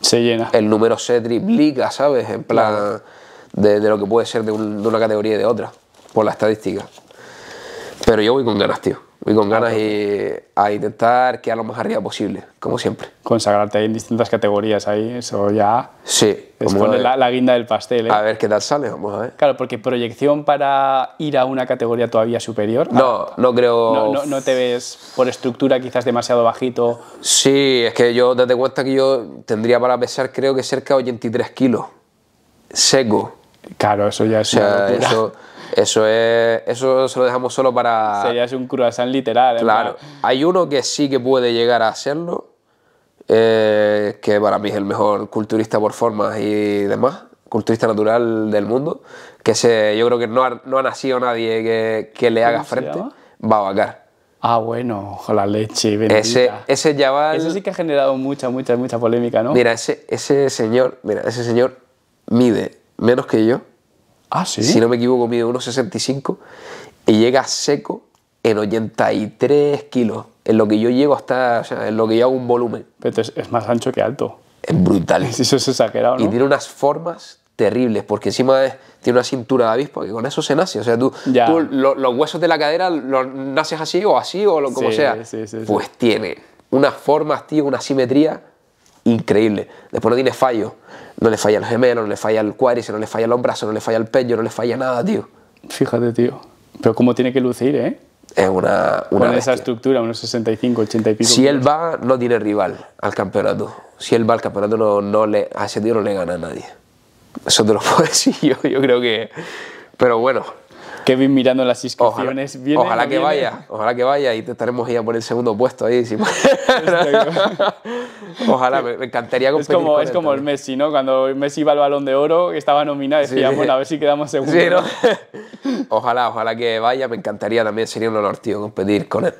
se llena. El número se triplica, ¿sabes? En plan de, lo que puede ser de, de, una categoría y de otra, por la estadística. Pero yo voy con ganas, tío voy con ganas a intentar quedar lo más arriba posible, como siempre. Consagrarte ahí en distintas categorías, ahí, eso ya. Sí, es como la, la, guinda del pastel. ¿eh? A ver qué tal sale, vamos a ver. Claro, porque proyección para ir a una categoría todavía superior. No, ah, no creo. No, te ves por estructura quizás demasiado bajito. Sí, es que yo, desde cuenta que yo tendría para pesar, creo que cerca de 83 kilos. Seco. Claro, eso ya es. Eso es. Eso se lo dejamos solo para. Sería un cruasán literal. Claro. Hay uno que sí que puede llegar a hacerlo. Eh, que para mí es el mejor culturista por formas y demás, culturista natural del mundo, que se, yo creo que no ha, no ha nacido nadie que, le haga frente, Babacar. Ah, bueno, la leche, Ese, ya va Eso sí que ha generado mucha, mucha, mucha polémica, ¿no? Mira, ese, ese señor, mira, ese señor mide menos que yo, Ah, si no me equivoco, mide 1,65 y llega seco en 83 kilos. En lo que yo llego hasta, o sea, en lo que yo hago un volumen. Pero es más ancho que alto. Es brutal. Eso es exagerado, ¿no? Y tiene unas formas terribles, porque encima tiene una cintura de avispa, que con eso se nace. O sea, tú, los huesos de la cadera los naces así o así o lo, como sea. pues tiene unas formas, tío, una simetría increíble. Después no tiene fallo. No le falla el gemelo, no le falla el cuádriceps, no le falla el hombro no le falla el pecho, no le falla nada, tío. Fíjate, tío. Pero cómo tiene que lucir, ¿eh? Es una, una Con esa estructura, unos 65, 80 y pico. Si él va, no tiene rival al campeonato. Si él va al campeonato, no, le, a ese tío no le gana a nadie. Eso te lo puedo decir yo, yo creo que... Pero bueno, Kevin mirando las inscripciones. Ojalá, que vaya, ojalá que vaya y te estaremos ya por el segundo puesto ahí. ojalá, me, encantaría competir. Es como, es como el Messi, ¿no? Cuando Messi iba al balón de oro, que estaba nominado, decía, a ver si quedamos segundos. ojalá, ojalá que vaya, me encantaría también, sería un honor, tío, competir con él.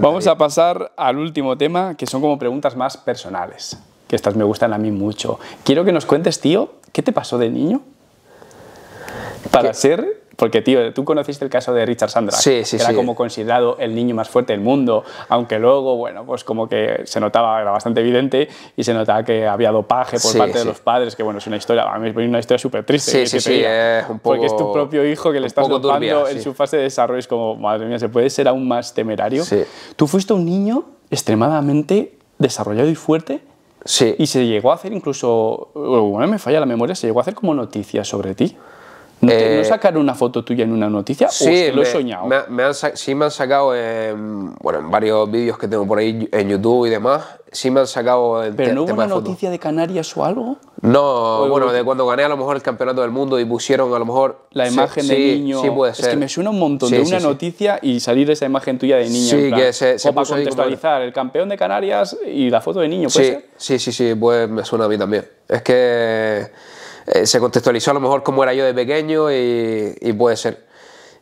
Vamos a pasar al último tema, que son como preguntas más personales, que estas me gustan a mí mucho. Quiero que nos cuentes, tío, ¿qué te pasó de niño? Para ser porque, tío, tú conociste el caso de Richard Sandra, sí, sí, que era como considerado el niño más fuerte del mundo, aunque luego, bueno, pues como que se notaba, era bastante evidente y se notaba que había dopaje por parte de los padres, que bueno, es una historia, a mí es una historia súper triste. Sí, sí, porque es tu propio hijo que le estás dopando en su fase de desarrollo, es como, madre mía, ¿se puede ser aún más temerario? Sí. Tú fuiste un niño extremadamente desarrollado y fuerte. Sí. Y se llegó a hacer incluso, bueno, me falla la memoria, se llegó a hacer como noticias sobre ti. ¿No, eh, sacaron una foto tuya en una noticia? Sí, lo he soñado? Me, sí me han sacado, en, bueno, en varios vídeos que tengo por ahí en YouTube y demás, sí me han sacado... ¿Pero no hubo una noticia de Canarias o algo? No, bueno, de cuando gané a lo mejor el Campeonato del Mundo y pusieron a lo mejor... La imagen de niño... Sí, puede ser. Es que me suena un montón de una noticia y salir esa imagen tuya de niño. Sí, que se, contextualizar, el campeón de Canarias y la foto de niño, ¿puede sí, ser? Sí, sí, sí, pues me suena a mí también. Es que eh, se contextualizó a lo mejor como era yo de pequeño y, puede ser.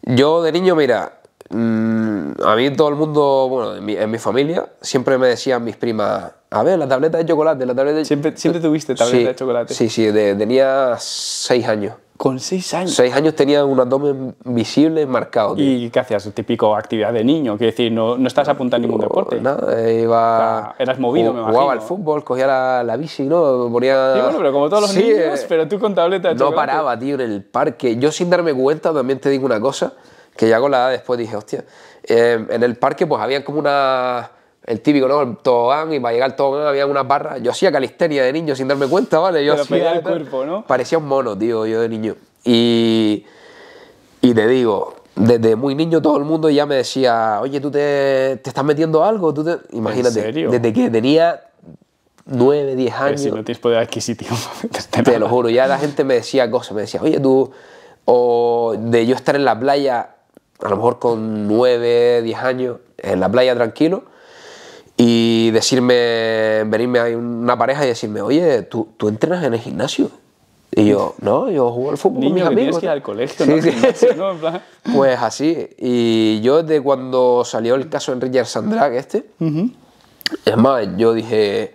Yo de niño, mira, mm, a mí todo el mundo, bueno, en mi, familia, siempre me decían mis primas, a ver, la tableta de chocolate, la tableta de... Siempre, siempre tuviste tableta de chocolate. Sí, sí, tenía seis años. Con seis años. Seis años tenía un abdomen visible marcado. ¿Y qué hacías? Típico actividad de niño. Quiero decir, no, no estás apuntando a ningún deporte. No, iba. eras movido, me imagino. Jugaba al fútbol, cogía la, bici, ¿no? Ponía. Sí, bueno, pero como todos los niños, eh, pero tú con tableta. no paraba, tío, en el parque. Yo sin darme cuenta, también te digo una cosa, que ya con la edad después dije, hostia. Eh, en el parque, pues había como una el típico, ¿no? El tobogán, y para llegar al tobogán había unas barras. Yo hacía calisteria de niño sin darme cuenta, ¿vale? Yo hacía, cuerpo, ¿no? Parecía un mono, tío, yo de niño. Y, y te digo, desde muy niño todo el mundo ya me decía, oye, tú te, te estás metiendo algo, tú te... Imagínate, ¿En serio? desde que tenía 9, 10 años... Pero si no tienes poder adquisitivo. Te, te lo juro, ya la gente me decía cosas, me decía, oye, tú... O de yo estar en la playa, a lo mejor con 9, 10 años, en la playa tranquilo y decirme, venirme a una pareja y decirme, oye, ¿tú, tú entrenas en el gimnasio? Y yo, no, yo juego al fútbol con mis amigos. Que, que ir al colegio, ¿no? Pues así. Y yo desde cuando salió el caso de Richard Sandrak este, es más, yo dije,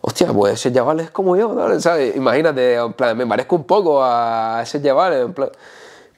hostia, pues ese chaval es como yo, ¿Sabes? Imagínate, en plan, me parezco un poco a ese chaval, en plan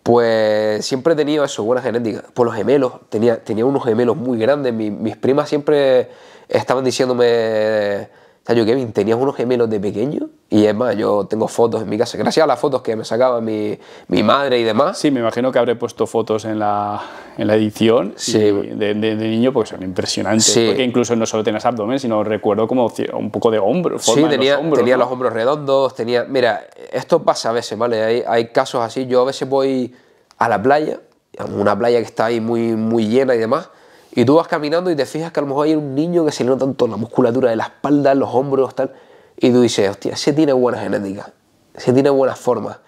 pues siempre he tenido eso, buena genética. Por los gemelos, tenía, tenía unos gemelos muy grandes. mis primas siempre estaban diciéndome Kevin, tenías unos gemelos de pequeño. Y es más, yo tengo fotos en mi casa. Gracias a las fotos que me sacaba mi, mi madre y demás. Sí, me imagino que habré puesto fotos en la, en la edición de, de, niño porque son impresionantes. Porque incluso no solo tenías abdomen, sino recuerdo como un poco de hombros. Sí, tenía los hombros redondos. tenía Mira, esto pasa a veces, ¿vale? Hay, hay casos así. Yo a veces voy a la playa, a una playa que está ahí muy, muy llena y demás. Y tú vas caminando y te fijas que a lo mejor hay un niño que se le nota tanto la musculatura de la espalda, los hombros, tal. Y tú dices, hostia, se tiene buena genética, se tiene buenas formas.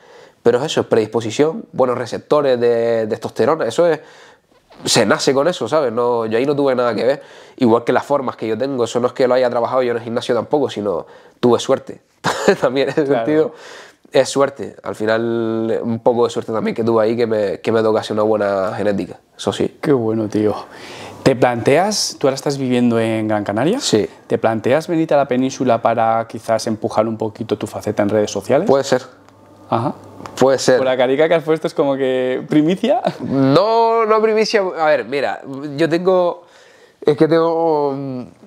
Pero eso es predisposición, buenos receptores de, testosterona, eso es se nace con eso, ¿sabes? No, yo ahí no tuve nada que ver. Igual que las formas que yo tengo, eso no es que lo haya trabajado yo en el gimnasio tampoco, sino tuve suerte. también en ese sentido es suerte. Al final, un poco de suerte también que tuve ahí que me, que me tocase una buena genética, eso sí. Qué bueno, tío. ¿Te planteas, tú ahora estás viviendo en Gran Canaria? Sí. ¿Te planteas venir a la península para quizás empujar un poquito tu faceta en redes sociales? Puede ser. Ajá. Puede ser. Por la carica que has puesto es como que primicia. No, no primicia. A ver, mira, yo tengo... Es que tengo...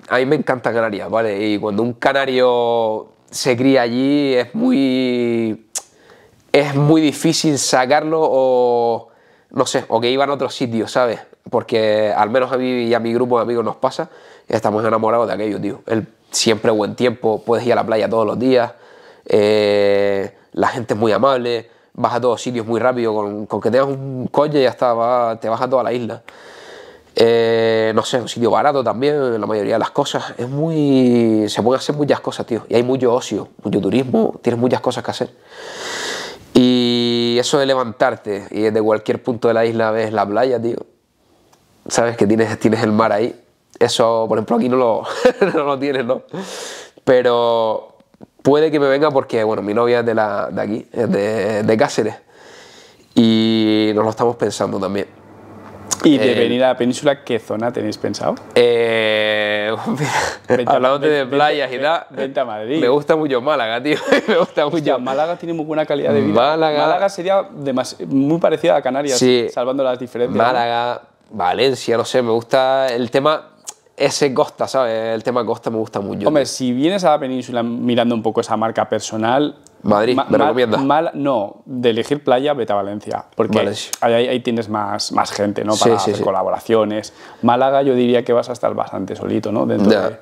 A mí me encanta Canarias, ¿vale? Y cuando un canario se cría allí es muy... Es muy difícil sacarlo o... No sé, o que iban a otro sitio, ¿sabes? porque al menos a mí y a mi grupo de amigos nos pasa, estamos enamorados de aquello, tío. El siempre buen tiempo, puedes ir a la playa todos los días, eh, la gente es muy amable, vas a todos sitios muy rápido, con, que tengas un coche ya está, te vas a toda la isla. Eh, no sé, un sitio barato también, la mayoría de las cosas. Es muy. Se pueden hacer muchas cosas, tío. Y hay mucho ocio, mucho turismo, tienes muchas cosas que hacer. Y eso de levantarte y desde cualquier punto de la isla ves la playa, tío sabes que tienes, tienes el mar ahí. Eso, por ejemplo, aquí no lo, no tienes, ¿no? Pero puede que me venga porque, bueno, mi novia es de, la, aquí, de, Cáceres. Y nos lo estamos pensando también. ¿Y de eh, venir a la península, qué zona tenéis pensado? Eh, hablándote de playas y tal. Vente Madrid. Me gusta mucho Málaga, tío. me gusta mucho. Málaga tiene muy buena calidad de vida. Málaga. Málaga sería muy parecida a Canarias, salvando las diferencias. Málaga, Valencia, no sé, me gusta el tema ese Costa, ¿sabes? El tema Costa me gusta mucho. Hombre, si vienes a la península mirando un poco esa marca personal. Madrid, me mal, no, de elegir playa, vete a Valencia. Porque Ahí, tienes más, más gente, ¿no? Para hacer colaboraciones. Málaga, yo diría que vas a estar bastante solito, ¿no? Dentro de,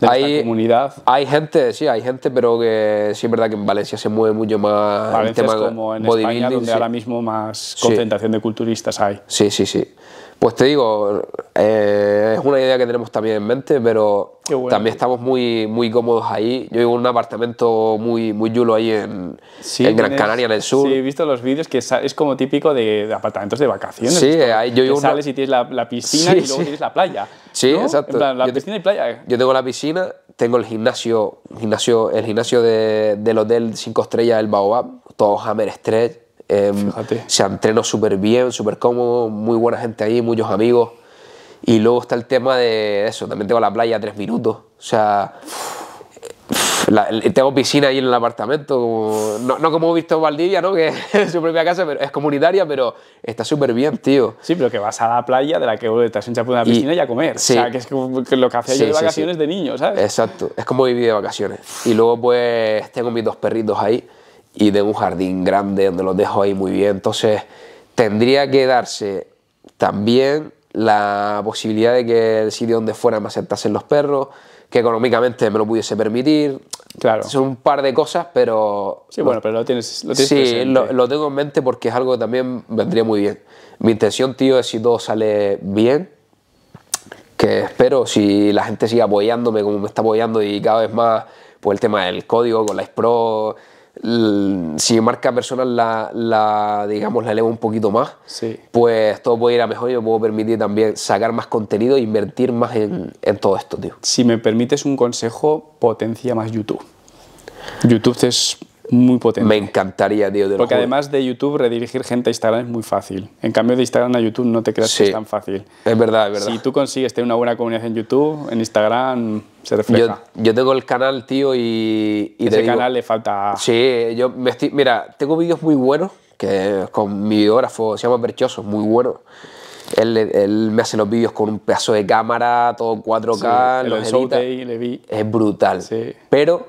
la comunidad. Hay gente, sí, hay gente, pero que sí es verdad que en Valencia se mueve mucho más Valencia es como en España, donde ahora mismo más concentración de culturistas hay. Sí, sí, sí. Pues te digo, eh, es una idea que tenemos también en mente, pero también estamos muy, muy cómodos ahí. Yo vivo en un apartamento muy, muy ahí en, en Gran Canaria, en el sur. Sí, he visto los vídeos que es como típico de, apartamentos de vacaciones. Sí, hay... yo vivo. Sales y tienes la, piscina y luego tienes la playa. Sí, exacto. En plan, la yo piscina y playa. Yo tengo la piscina, tengo el gimnasio, gimnasio el gimnasio de, del hotel 5 estrellas, el Baobab, todo Hammer Stretch eh, em, se entreno súper bien, súper cómodo, muy buena gente ahí, muchos amigos. Y luego está el tema de eso, también tengo la playa a tres minutos. O sea, eh, tengo piscina ahí en el apartamento, no, como he visto Valdivia, ¿no? que es su propia casa, pero es comunitaria, pero está súper bien, tío. Sí, pero que vas a la playa de la que te has hinchado una piscina y, a comer. O sea, que es lo que hacía yo de vacaciones de niño, ¿sabes? Exacto, es como vivir de vacaciones. Y luego pues tengo mis dos perritos ahí y de un jardín grande donde los dejo ahí muy bien. Entonces tendría que darse también la posibilidad de que el sitio donde fuera me aceptasen los perros, que económicamente me lo pudiese permitir. Claro. Son un par de cosas, pero... Sí, bueno, pero lo tienes, lo tienes Sí, lo, tengo en mente porque es algo que también vendría muy bien. Mi intención, tío, es si todo sale bien, que espero si la gente sigue apoyándome como me está apoyando y cada vez más, por el tema del código con la Pro si marca personal la, la, digamos, la un poquito más, pues todo puede ir a mejor y me puedo permitir también sacar más contenido e invertir más en, en todo esto, tío. Si me permites un consejo, potencia más YouTube. YouTube es muy potente. Me encantaría, tío. Porque además de YouTube, redirigir gente a Instagram es muy fácil. En cambio, de Instagram a YouTube no te creas que es tan fácil. Es verdad, es verdad. Si tú consigues tener una buena comunidad en YouTube, en Instagram se refleja. Yo, yo tengo el canal, tío, y. y Ese canal le falta. Sí, yo Mira, tengo vídeos muy buenos que con mi videógrafo se llama Berchoso, muy bueno. Él, me hace los vídeos con un pedazo de cámara, todo en 4K. Sí, los el le vi. Es brutal. Sí. Pero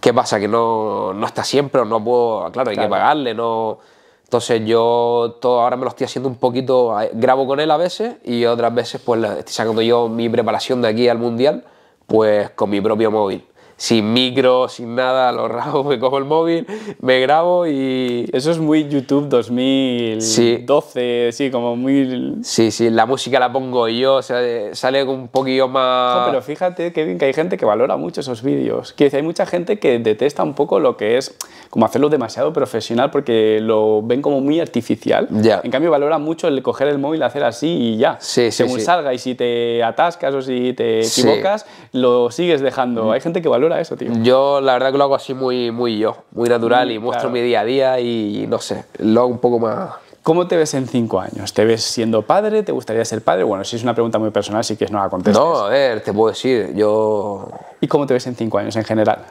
¿Qué pasa? Que no, no está siempre, o no puedo, claro, hay que pagarle, no... Entonces yo todo, ahora me lo estoy haciendo un poquito, eh, grabo con él a veces y otras veces pues estoy sacando yo mi preparación de aquí al mundial pues con mi propio móvil sin micro, sin nada, lo rabo, me cojo el móvil, me grabo y... Eso es muy YouTube 2012, sí, como muy... Sí, sí, la música la pongo yo, o sea, sale un poquillo más... pero fíjate, Kevin, que hay gente que valora mucho esos vídeos. Que hay mucha gente que detesta un poco lo que es como hacerlo demasiado profesional porque lo ven como muy artificial. En cambio, valora mucho el coger el móvil, hacer así y ya. Sí, sí, Según salga y si te atascas o si te equivocas, lo sigues dejando. Mm. Hay gente que valora eso, Yo la verdad que lo hago así muy, muy yo, muy natural mm, y muestro mi día a día y no sé, lo hago un poco más... ¿Cómo te ves en cinco años? ¿Te ves siendo padre? ¿Te gustaría ser padre? Bueno, si es una pregunta muy personal, si quieres, no la contestes. No, a ver, te puedo decir, yo... ¿Y cómo te ves en cinco años en general?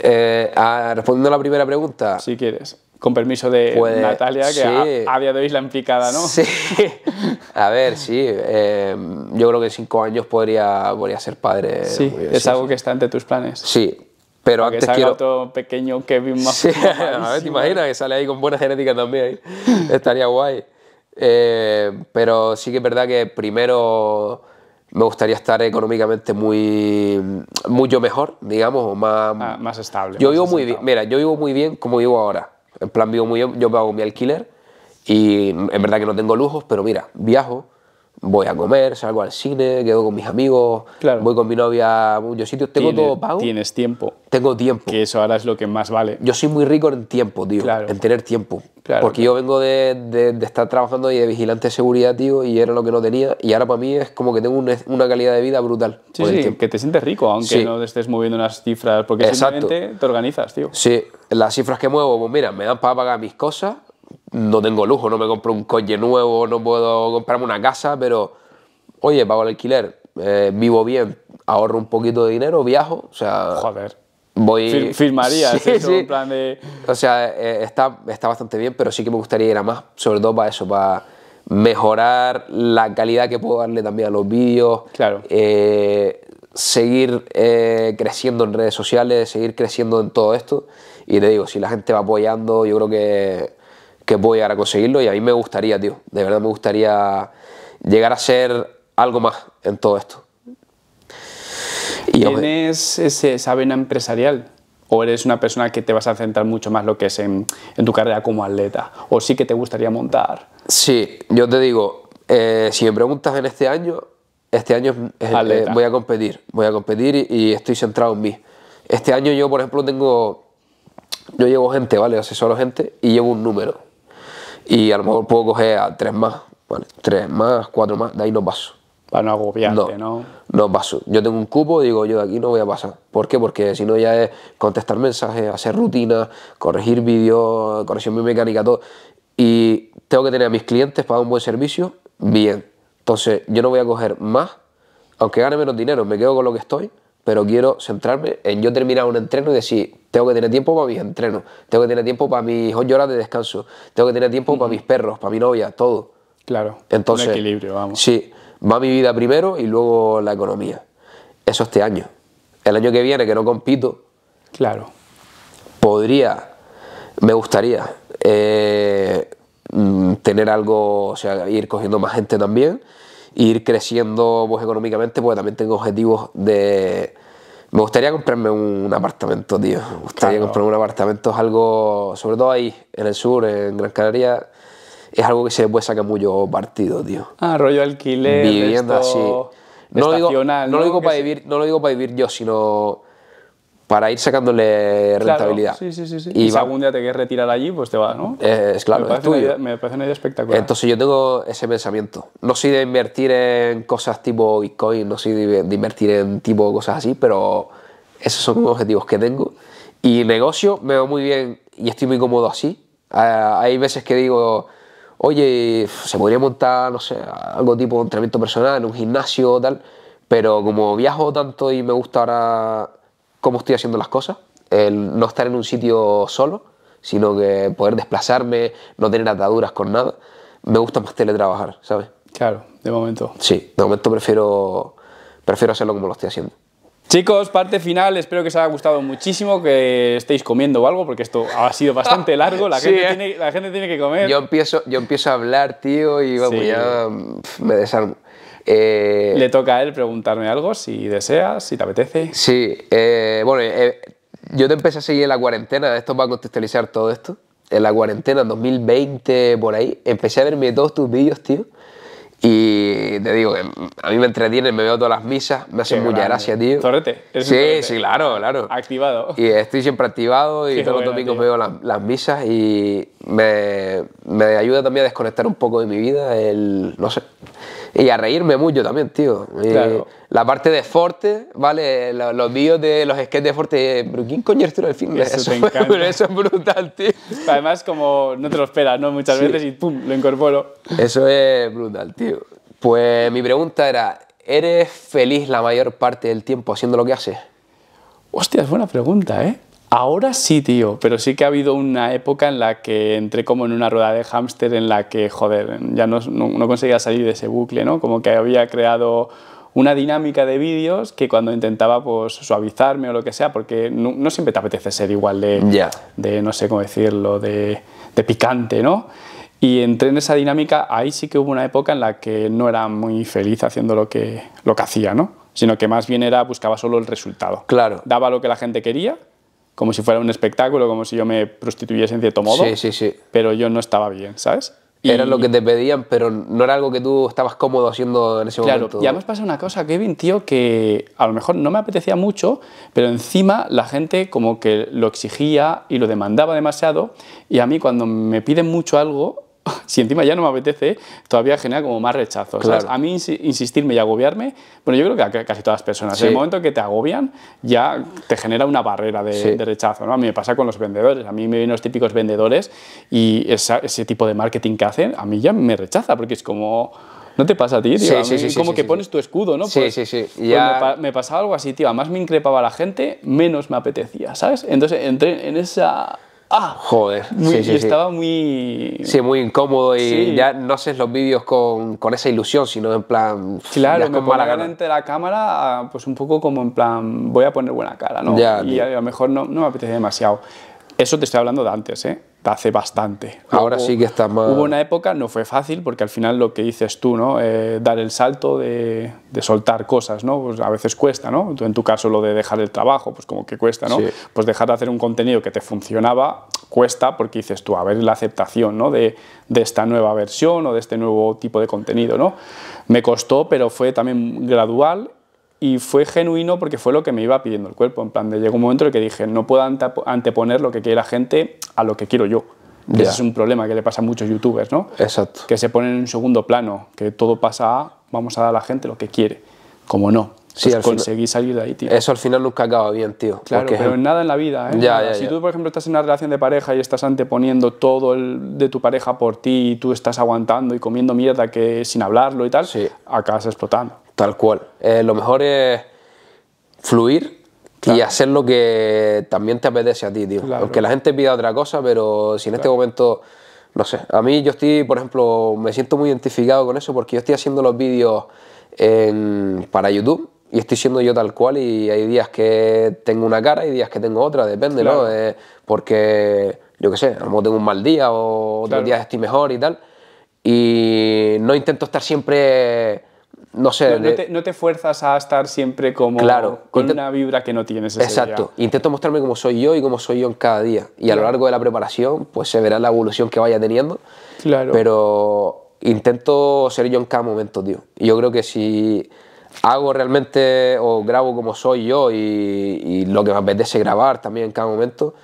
Eh, ah, respondiendo a la primera pregunta. Si quieres con permiso de Natalia, que había de isla implicada, ¿no? Sí. A ver, sí. Em, yo creo que en cinco años podría, podría ser padre. Sí, es algo que está ante tus planes. Sí. Pero Porque antes quiero... otro pequeño Kevin más. a ver, te imaginas que sale ahí con buena genética también. Estaría guay. Eh, pero sí que es verdad que primero me gustaría estar económicamente muy mucho mejor, digamos, más, ah, más estable. Yo más vivo muy bien, mira, yo vivo muy bien como vivo ahora. En plan, vivo muy, yo pago mi alquiler y en verdad que no tengo lujos, pero mira, viajo, voy a comer, salgo al cine, quedo con mis amigos, voy con mi novia a muchos sitios, tengo todo pago. Tienes tiempo. Tengo tiempo. Que eso ahora es lo que más vale. Yo soy muy rico en tiempo, tío, en tener tiempo. Porque yo vengo de, estar trabajando y de vigilante de seguridad, tío, y era lo que no tenía, y ahora para mí es como que tengo una calidad de vida brutal. Sí, que te sientes rico, aunque no estés moviendo unas cifras, porque Exacto. te organizas, tío. Sí, las cifras que muevo, pues mira, me dan para pagar mis cosas, no tengo lujo, no me compro un coche nuevo, no puedo comprarme una casa, pero oye, pago el alquiler, eh, vivo bien, ahorro un poquito de dinero, viajo, o sea... Joder. Voy... firmaría, sí, plan de... O sea, eh, está, está bastante bien, pero sí que me gustaría ir a más, sobre todo para eso, para mejorar la calidad que puedo darle también a los vídeos. Claro. Eh, seguir creciendo en redes sociales, seguir creciendo en todo esto. Y te digo, si la gente va apoyando, yo creo que que a llegar a conseguirlo y a mí me gustaría, tío, de verdad me gustaría llegar a ser algo más en todo esto. Y ¿Tienes esa vena empresarial? ¿O eres una persona que te vas a centrar mucho más lo que es en, tu carrera como atleta? ¿O sí que te gustaría montar? Sí, yo te digo, eh, si me preguntas en este año, este año eh, voy a competir, voy a competir y, y, estoy centrado en mí. Este año yo, por ejemplo, tengo, yo llevo gente, ¿vale? Asesoro gente y llevo un número. Y a lo mejor puedo coger a tres más, Tres más, cuatro más, de ahí no paso. Para no agobiarte, ¿no? No, paso. Yo tengo un cupo, digo, yo de aquí no voy a pasar. ¿Por qué? Porque si no ya es contestar mensajes, hacer rutinas, corregir vídeos, corrección mecánica, todo. Y tengo que tener a mis clientes para un buen servicio, bien. Entonces, yo no voy a coger más, aunque gane menos dinero, me quedo con lo que estoy pero quiero centrarme en yo terminar un entreno y decir, tengo que tener tiempo para mis entrenos, tengo que tener tiempo para mis horas de descanso, tengo que tener tiempo para mis perros, para mi novia, todo. Claro. Entonces, un equilibrio, vamos. Sí, va mi vida primero y luego la economía. Eso este año. El año que viene, que no compito. Claro. Podría, me gustaría eh, mm, tener algo, o sea, ir cogiendo más gente también ir creciendo pues, económicamente, porque también tengo objetivos de... Me gustaría comprarme un apartamento, tío. Me gustaría comprarme un apartamento, es algo, sobre todo ahí, en el sur, en Gran Canaria, es algo que se puede sacar mucho partido, tío. Ah, rollo alquiler. Vivienda sí. así. No Lo digo para vivir, no lo digo para vivir yo, sino para ir sacándole rentabilidad. Claro, sí, sí, sí, y, si algún día te quieres retirar allí, pues te va, ¿no? Eh, es claro, me parece, Una idea, me parece una idea espectacular. Entonces yo tengo ese pensamiento. No soy de invertir en cosas tipo Bitcoin, no soy de, invertir en tipo cosas así, pero esos son los objetivos que tengo. Y negocio me va muy bien y estoy muy cómodo así. Ah, hay veces que digo, oye, se podría montar, no sé, algo tipo de entrenamiento personal en un gimnasio o tal, pero como viajo tanto y me gusta ahora cómo estoy haciendo las cosas, el no estar en un sitio solo, sino que poder desplazarme, no tener ataduras con nada. Me gusta más teletrabajar, ¿sabes? Claro, de momento. Sí, de momento prefiero, prefiero hacerlo como lo estoy haciendo. Chicos, parte final, espero que os haya gustado muchísimo, que estéis comiendo o algo, porque esto ha sido bastante largo, ¿eh? la, gente, tiene, que comer. Yo empiezo, yo empiezo a hablar, tío, y vamos, ya me desarmo. Eh, Le toca a él preguntarme algo, si deseas, si te apetece. Sí, eh, bueno, eh, yo te empecé a seguir en la cuarentena, de esto va a contextualizar todo esto. En la cuarentena, 2020, por ahí, empecé a verme todos tus vídeos, tío. Y te digo, a mí me entretienen, me veo todas las misas, me hacen mucha gracia, tío. Torrete. Sí, sí, claro, claro. Activado. Y estoy siempre activado y todos los domingos veo las misas y, me, ayuda también a desconectar un poco de mi vida, el, no sé, y a reírme mucho también, tío. Eh, la parte de Forte, ¿vale? Los, vídeos de los skates de Forte, eh, ¿quién coño es fin? Eso, eso, es brutal, tío. Además, como no te lo esperas, ¿no? Muchas veces y pum, lo incorporo. Eso es brutal, tío. Pues mi pregunta era, ¿eres feliz la mayor parte del tiempo haciendo lo que haces? Hostia, es buena pregunta, ¿eh? Ahora sí, tío, pero sí que ha habido una época en la que entré como en una rueda de hámster en la que, joder, ya no, conseguía salir de ese bucle, ¿no? Como que había creado una dinámica de vídeos que cuando intentaba pues suavizarme o lo que sea, porque no, siempre te apetece ser igual de, de no sé cómo decirlo, de, picante, ¿no? Y entré en esa dinámica, ahí sí que hubo una época en la que no era muy feliz haciendo lo que, lo que hacía, ¿no? Sino que más bien era, buscaba solo el resultado. Claro. Daba lo que la gente quería como si fuera un espectáculo, como si yo me prostituyese en cierto modo. Sí, sí, sí. Pero yo no estaba bien, ¿sabes? Y... Era lo que te pedían, pero no era algo que tú estabas cómodo haciendo en ese momento. Claro, y además pasa una cosa, Kevin, tío, que a lo mejor no me apetecía mucho, pero encima la gente como que lo exigía y lo demandaba demasiado, y a mí cuando me piden mucho algo, si encima ya no me apetece, todavía genera como más rechazo. A mí insistirme y agobiarme, bueno, yo creo que a casi todas las personas, en el momento que te agobian, ya te genera una barrera de, rechazo. ¿no? A mí me pasa con los vendedores, a mí me vienen los típicos vendedores y ese tipo de marketing que hacen, a mí ya me rechaza, porque es como... ¿No te pasa a ti, tío? como que pones tu escudo, ¿no? sí, pues, sí, sí. Pues ya... me, pasaba algo así, tío. a Más me increpaba la gente, menos me apetecía, ¿sabes? Entonces entré en esa Ah, joder. estaba muy. Sí, muy incómodo y ya no haces los vídeos con, esa ilusión, sino en plan. Claro, me pongo delante la cámara, pues un poco como en plan, voy a poner buena cara, ¿no? y a lo mejor no, no me apetece demasiado. Eso te estoy hablando de antes, ¿eh? hace bastante. Ah, Ahora sí que está más... Hubo una época, no fue fácil, porque al final lo que dices tú, ¿no? Eh, dar el salto de, soltar cosas, ¿no? Pues a veces cuesta, ¿no? En tu caso lo de dejar el trabajo, pues como que cuesta, ¿no? Pues dejar de hacer un contenido que te funcionaba cuesta porque dices tú, a ver la aceptación, ¿no? De, de esta nueva versión o de este nuevo tipo de contenido, ¿no? Me costó, pero fue también gradual y fue genuino porque fue lo que me iba pidiendo el cuerpo. En plan, de, llegó un momento en el que dije, no puedo anteponer lo que quiere la gente a lo que quiero yo. Ese es un problema que le pasa a muchos youtubers, ¿no? Exacto. Que se ponen en un segundo plano, que todo pasa a, vamos a dar a la gente lo que quiere. Como no. si conseguís pues conseguí salir de ahí, tío. Eso al final nunca acaba bien, tío. Claro, pero en nada en la vida, ¿eh? si tú, por ejemplo, estás en una relación de pareja y estás anteponiendo todo el de tu pareja por ti y tú estás aguantando y comiendo mierda que sin hablarlo y tal, acabas explotando. Tal cual. Eh, lo mejor es fluir y hacer lo que también te apetece a ti, tío. Aunque la gente pida otra cosa, pero si en este momento, no sé, a mí yo estoy, por ejemplo, me siento muy identificado con eso porque yo estoy haciendo los vídeos para YouTube y estoy siendo yo tal cual y hay días que tengo una cara y días que tengo otra, depende, ¿no? Eh, porque, yo qué sé, a lo mejor tengo un mal día o otros días estoy mejor y tal. Y no intento estar siempre no sé. No, te, fuerzas a estar siempre como claro, con una vibra que no tienes. Ese exacto. Intento mostrarme como soy yo y cómo soy yo en cada día. Y a lo largo de la preparación, pues se verá la evolución que vaya teniendo. Claro. Pero intento ser yo en cada momento, tío. yo creo que si hago realmente o grabo como soy yo y, y lo que me apetece grabar también en cada momento,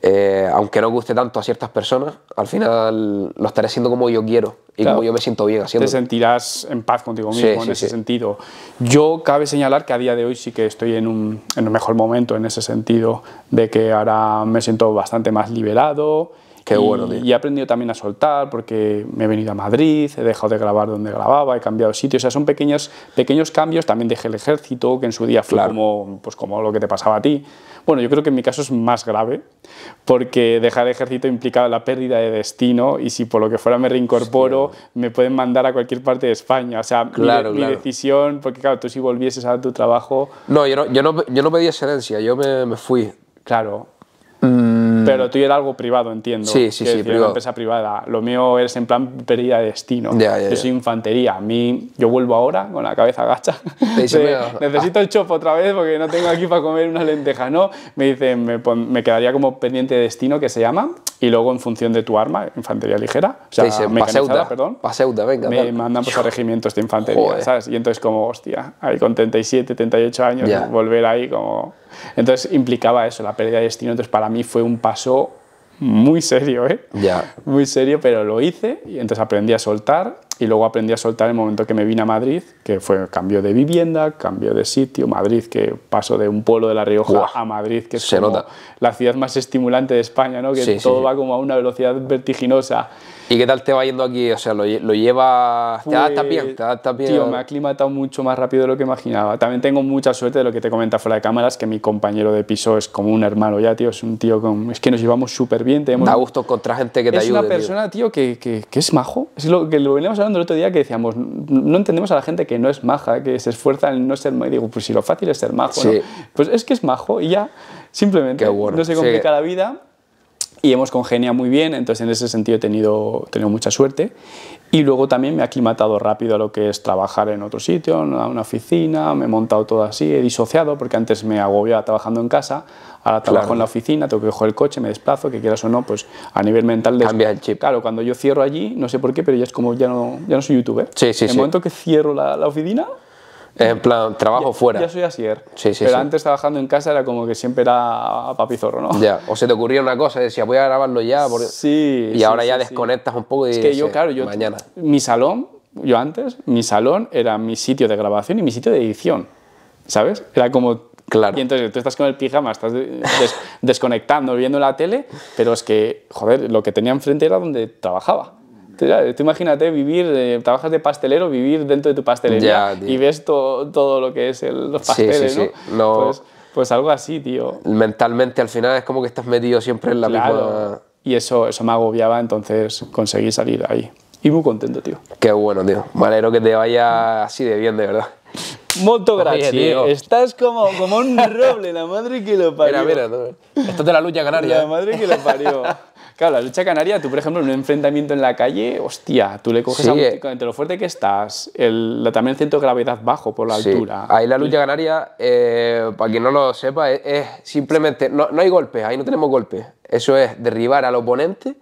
eh, aunque no guste tanto a ciertas personas, al final lo estaré haciendo como yo quiero y como yo me siento bien Te sentirás en paz contigo mismo en ese sentido. Yo cabe señalar que a día de hoy sí que estoy en un, en mejor momento en ese sentido, de que ahora me siento bastante más liberado. Qué y, bueno, y he aprendido también a soltar porque me he venido a Madrid, he dejado de grabar donde grababa, he cambiado de sitio. O sea, son pequeños, pequeños cambios. También dejé el ejército, que en su día fue pues como lo que te pasaba a ti. Bueno, yo creo que en mi caso es más grave, porque dejar el ejército implica la pérdida de destino y si por lo que fuera me reincorporo, me pueden mandar a cualquier parte de España. O sea, mi, decisión, porque claro, tú si volvieses a tu trabajo... No, yo no, yo no, yo pedí excedencia, yo me, fui. Claro. Mm, pero tú era algo privado, entiendo. Sí, sí, sí. Una empresa privada. Lo mío es en plan pérdida de destino. yo soy infantería. A mí, yo vuelvo ahora con la cabeza gacha. necesito el chopo otra vez porque no tengo aquí para comer una lenteja, ¿no? Me dicen, me, quedaría como pendiente de destino que se llama. Y luego, en función de tu arma, infantería ligera, o sea, perdón. Paseuda, venga. Me mandan pues, a regimientos de infantería, ¿sabes? Y entonces, como, hostia, ahí con 37, 38 años, volver ahí como. Entonces implicaba eso, la pérdida de destino. Entonces para mí fue un paso muy serio, ¿eh? Ya. Muy serio, pero lo hice y entonces aprendí a soltar y luego aprendí a soltar el momento que me vine a Madrid, que fue cambio de vivienda, cambio de sitio, Madrid, que paso de un pueblo de La Rioja a Madrid, que es se como nota. la ciudad más estimulante de España, ¿no? Que todo va como a una velocidad vertiginosa. ¿Y qué tal te va yendo aquí? O sea, lo, lleva...? ya bien? está pues, bien? Tío, me ha aclimatado mucho más rápido de lo que imaginaba. También tengo mucha suerte de lo que te comenta fuera de cámaras, que mi compañero de piso es como un hermano ya, tío. Es un tío con. Es que nos llevamos súper bien. Tenemos... Da gusto contra gente que te es ayude. Es una persona, tío, que, que, es majo. Es lo que lo veníamos hablando el otro día que decíamos, no entendemos a la gente que no es maja, que se esfuerza en no ser majo. Y digo, pues si lo fácil es ser majo, ¿no? Pues es que es majo y ya, simplemente. No se complica la vida y hemos congenia muy bien, entonces en ese sentido he tenido, tenido mucha suerte. Y luego también me he aclimatado rápido a lo que es trabajar en otro sitio, en una oficina, me he montado todo así, he disociado, porque antes me agobiaba trabajando en casa, ahora trabajo en la oficina, tengo que coger el coche, me desplazo, que quieras o no, pues a nivel mental... Cambia el chip. Claro, cuando yo cierro allí, no sé por qué, pero ya es como, ya no, ya no soy youtuber. Sí, en el momento que cierro la oficina, en plan, trabajo fuera. Yo soy asier. pero antes trabajando en casa era como que siempre era zorro, ¿no? Ya, o se te ocurría una cosa decía, voy a grabarlo ya. Porque... Sí. Y ahora ya desconectas un poco y Es que yo, claro, yo. Mi salón, yo antes, mi salón era mi sitio de grabación y mi sitio de edición. ¿Sabes? Era como Claro. Y entonces tú estás con el pijama, estás desconectando, viendo la tele, pero es que, joder, lo que tenía enfrente era donde trabajaba. Tú, imagínate vivir, trabajas de pastelero, vivir dentro de tu pastelería y ves todo lo que es el, los pasteles, ¿no? Pues, pues, algo así, tío. Mentalmente al final es como que estás metido siempre en la misma... Y eso, eso me agobiaba, entonces conseguí salir ahí. Y muy contento, tío. Qué bueno, tío. Me alegro que te vaya así de bien, de verdad. moto gracias, ¿eh? tío. Estás como, como un roble, la madre que lo parió. Mira, mira, esto es de la lucha canaria. La ¿eh? madre que lo parió. Claro, la lucha canaria, tú, por ejemplo, en un enfrentamiento en la calle, hostia, tú le coges a un eh. entre lo fuerte que estás, también el gravedad bajo por la sí. altura. Ahí la lucha canaria, eh, para quien no lo sepa, es, simplemente, no, hay golpes, ahí no tenemos golpes. Eso es derribar al oponente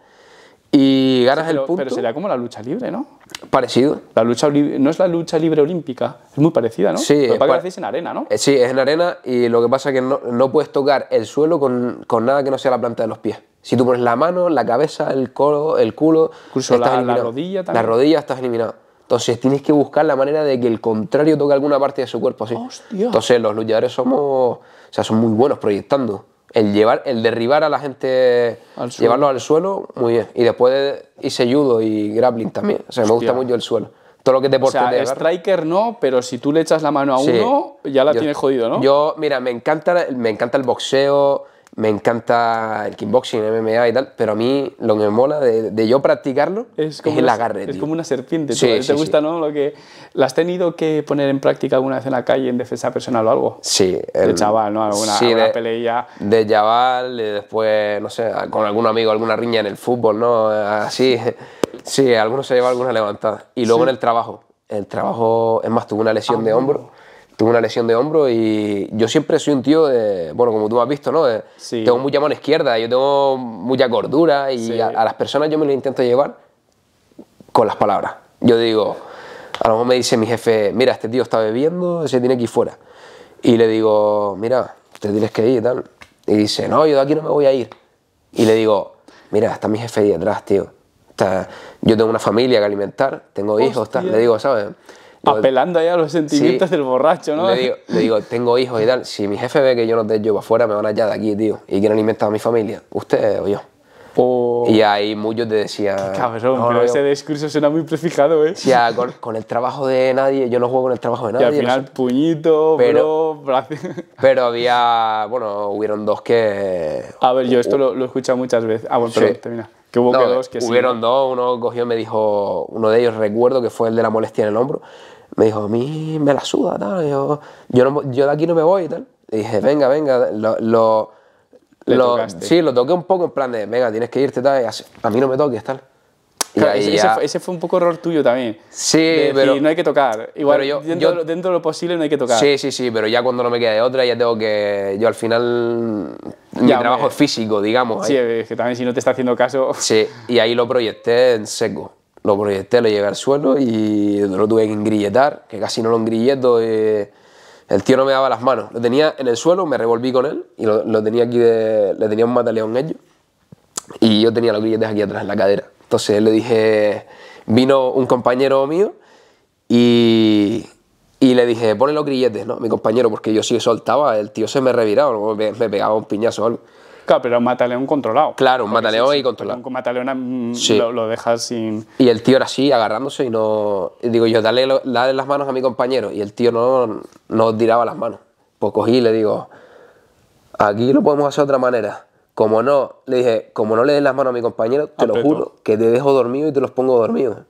y ganas el punto. Pero sería como la lucha libre, ¿no? Parecido. La lucha no es la lucha libre olímpica, es muy parecida, ¿no? Sí. que lo hacéis en arena, ¿no? Eh, sí, es en arena y lo que pasa es que no, puedes tocar el suelo con nada que no sea la planta de los pies. Si tú pones la mano, la cabeza, el colo, el culo, Incluso la, rodilla también. La rodilla estás eliminada. Entonces tienes que buscar la manera de que el contrario toque alguna parte de su cuerpo así. Hostia. Entonces los luchadores somos, o sea, son muy buenos proyectando. El llevar, el derribar a la gente, al llevarlo al suelo, muy bien. Y después y hice judo y grappling también. O sea, me gusta mucho el suelo. Todo lo que te O sea, striker no, pero si tú le echas la mano a uno, ya la tienes jodido, ¿no? Yo, mira, me encanta, me encanta el boxeo, me encanta el kickboxing, el MMA y tal, pero a mí lo que me mola de, yo practicarlo es, como es el agarre. es como una serpiente, sí, ¿te gusta, no? Lo que, ¿La has tenido que poner en práctica alguna vez en la calle en defensa personal o algo? Sí. El, de chaval, ¿no? Alguna, de, pelea. De chaval, después, no sé, con algún amigo, alguna riña en el fútbol, ¿no? Así. Sí, alguno se lleva alguna levantada. Y luego en el trabajo. El trabajo, es más, tuve una lesión ah, de hombro tuve una lesión de hombro y yo siempre soy un tío de, bueno, como tú has visto, ¿no? Tengo mucha mano izquierda, yo tengo mucha cordura y a, las personas yo me lo intento llevar con las palabras. Yo digo, a lo mejor me dice mi jefe, mira, este tío está bebiendo, se tiene que ir fuera. Y le digo, mira, te tienes que ir y tal. Y dice, no, yo de aquí no me voy a ir. Y le digo, mira, está mi jefe ahí atrás, tío. yo tengo una familia que alimentar, tengo hijos, le digo, ¿sabes? Apelando ya a los sentimientos del borracho, ¿no? Le digo, tengo hijos y tal. Si mi jefe ve que yo no te llevo afuera, me van allá de aquí, tío. Y quieren inventar a mi familia. Usted o yo. Oh. Y ahí muchos te decían... Qué cabrón, pero ese discurso suena muy prefijado, ¿eh? con, el trabajo de nadie, yo no juego con el trabajo de nadie. Y al final, puñito, pero, Pero había, bueno, hubieron dos que... A ver, yo esto lo, he escuchado muchas veces. Ah, bueno, termina. Que hubo que dos que Hubieron dos, uno cogió, y me dijo, uno de ellos recuerdo que fue el de la molestia en el hombro, me dijo, a mí me la suda, tal, yo, yo, no, yo de aquí no me voy y dije, venga, venga, lo... lo, lo sí, lo toqué un poco en plan de, venga, tienes que irte, tal, a mí no me toques, tal. ese, fue, un poco error tuyo también. Sí, de decir, pero. no hay que tocar. Igual, yo, dentro, de lo posible no hay que tocar. Sí, sí, sí, pero ya cuando no me queda otra, ya tengo que. Yo al final. Ya, trabajo físico, digamos. Sí, que también si no te está haciendo caso. Sí, y ahí lo proyecté en seco lo proyecté, le llevé al suelo y lo tuve que engrilletar, que casi no lo engrilleto. Eh, el tío no me daba las manos. Lo tenía en el suelo, me revolví con él y lo, tenía aquí le tenía un mataleón ellos. Y yo tenía los grilletes aquí atrás en la cadera. Entonces le dije, vino un compañero mío y, le dije, pone los grilletes, ¿no? Mi compañero, porque yo sí soltaba, el tío se me reviraba, me, me pegaba un piñazo o algo. Claro, pero un mataleón controlado. Claro, un mataleón y controlado. Un mataleón mm, lo, sin. Y el tío era así, agarrándose y no. digo yo, dale, dale, las manos a mi compañero. Y el tío no, no tiraba las manos. Pues cogí y le digo, aquí lo podemos hacer de otra manera. Como no, le dije, como no le des las manos a mi compañero, te lo juro, que te dejo dormido y te los pongo dormido.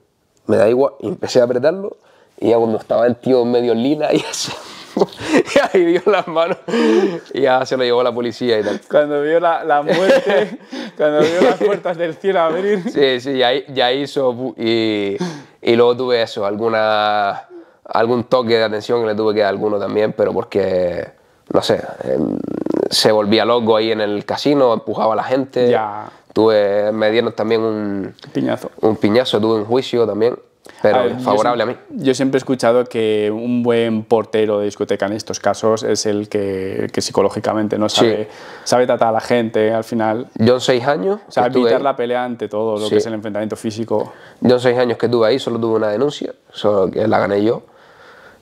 Me da igual. Y empecé a apretarlo. Y ya cuando estaba el tío medio lina y así. y ahí dio las manos y ya se lo llevó la policía y tal. Cuando vio la, muerte, cuando vio las puertas del cielo abrir. Sí, sí, ya, hizo y, luego tuve eso, alguna, algún toque de atención que le tuve que dar a alguno también, pero porque, no sé, em, se volvía loco ahí en el casino, empujaba a la gente. Ya. Tuve, me dieron también un piñazo. Un piñazo, tuve un juicio también pero favorable a mí. Yo siempre he escuchado que un buen portero de discoteca en estos casos es el que, que psicológicamente no sabe, sabe tratar a la gente al final. Yo seis años. O evitar la pelea ante todo, lo que es el enfrentamiento físico. Yo seis años que estuve ahí, solo tuve una denuncia, solo que la gané yo,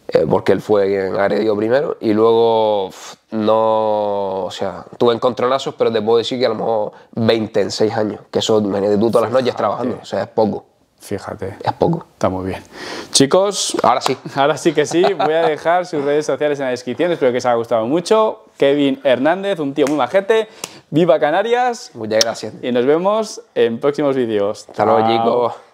eh, porque él fue quien agredió primero, y luego no, o sea, tuve encontronazos, pero te puedo decir que a lo mejor 20 en seis años, que eso, de tú todas las noches trabajando, o sea, es poco. Fíjate. a poco. Está muy bien. Chicos, ahora sí. Ahora sí que sí. Voy a dejar sus redes sociales en la descripción. Espero que os haya gustado mucho. Kevin Hernández, un tío muy majete. Viva Canarias. Muchas gracias. Y nos vemos en próximos vídeos. Hasta luego, chicos.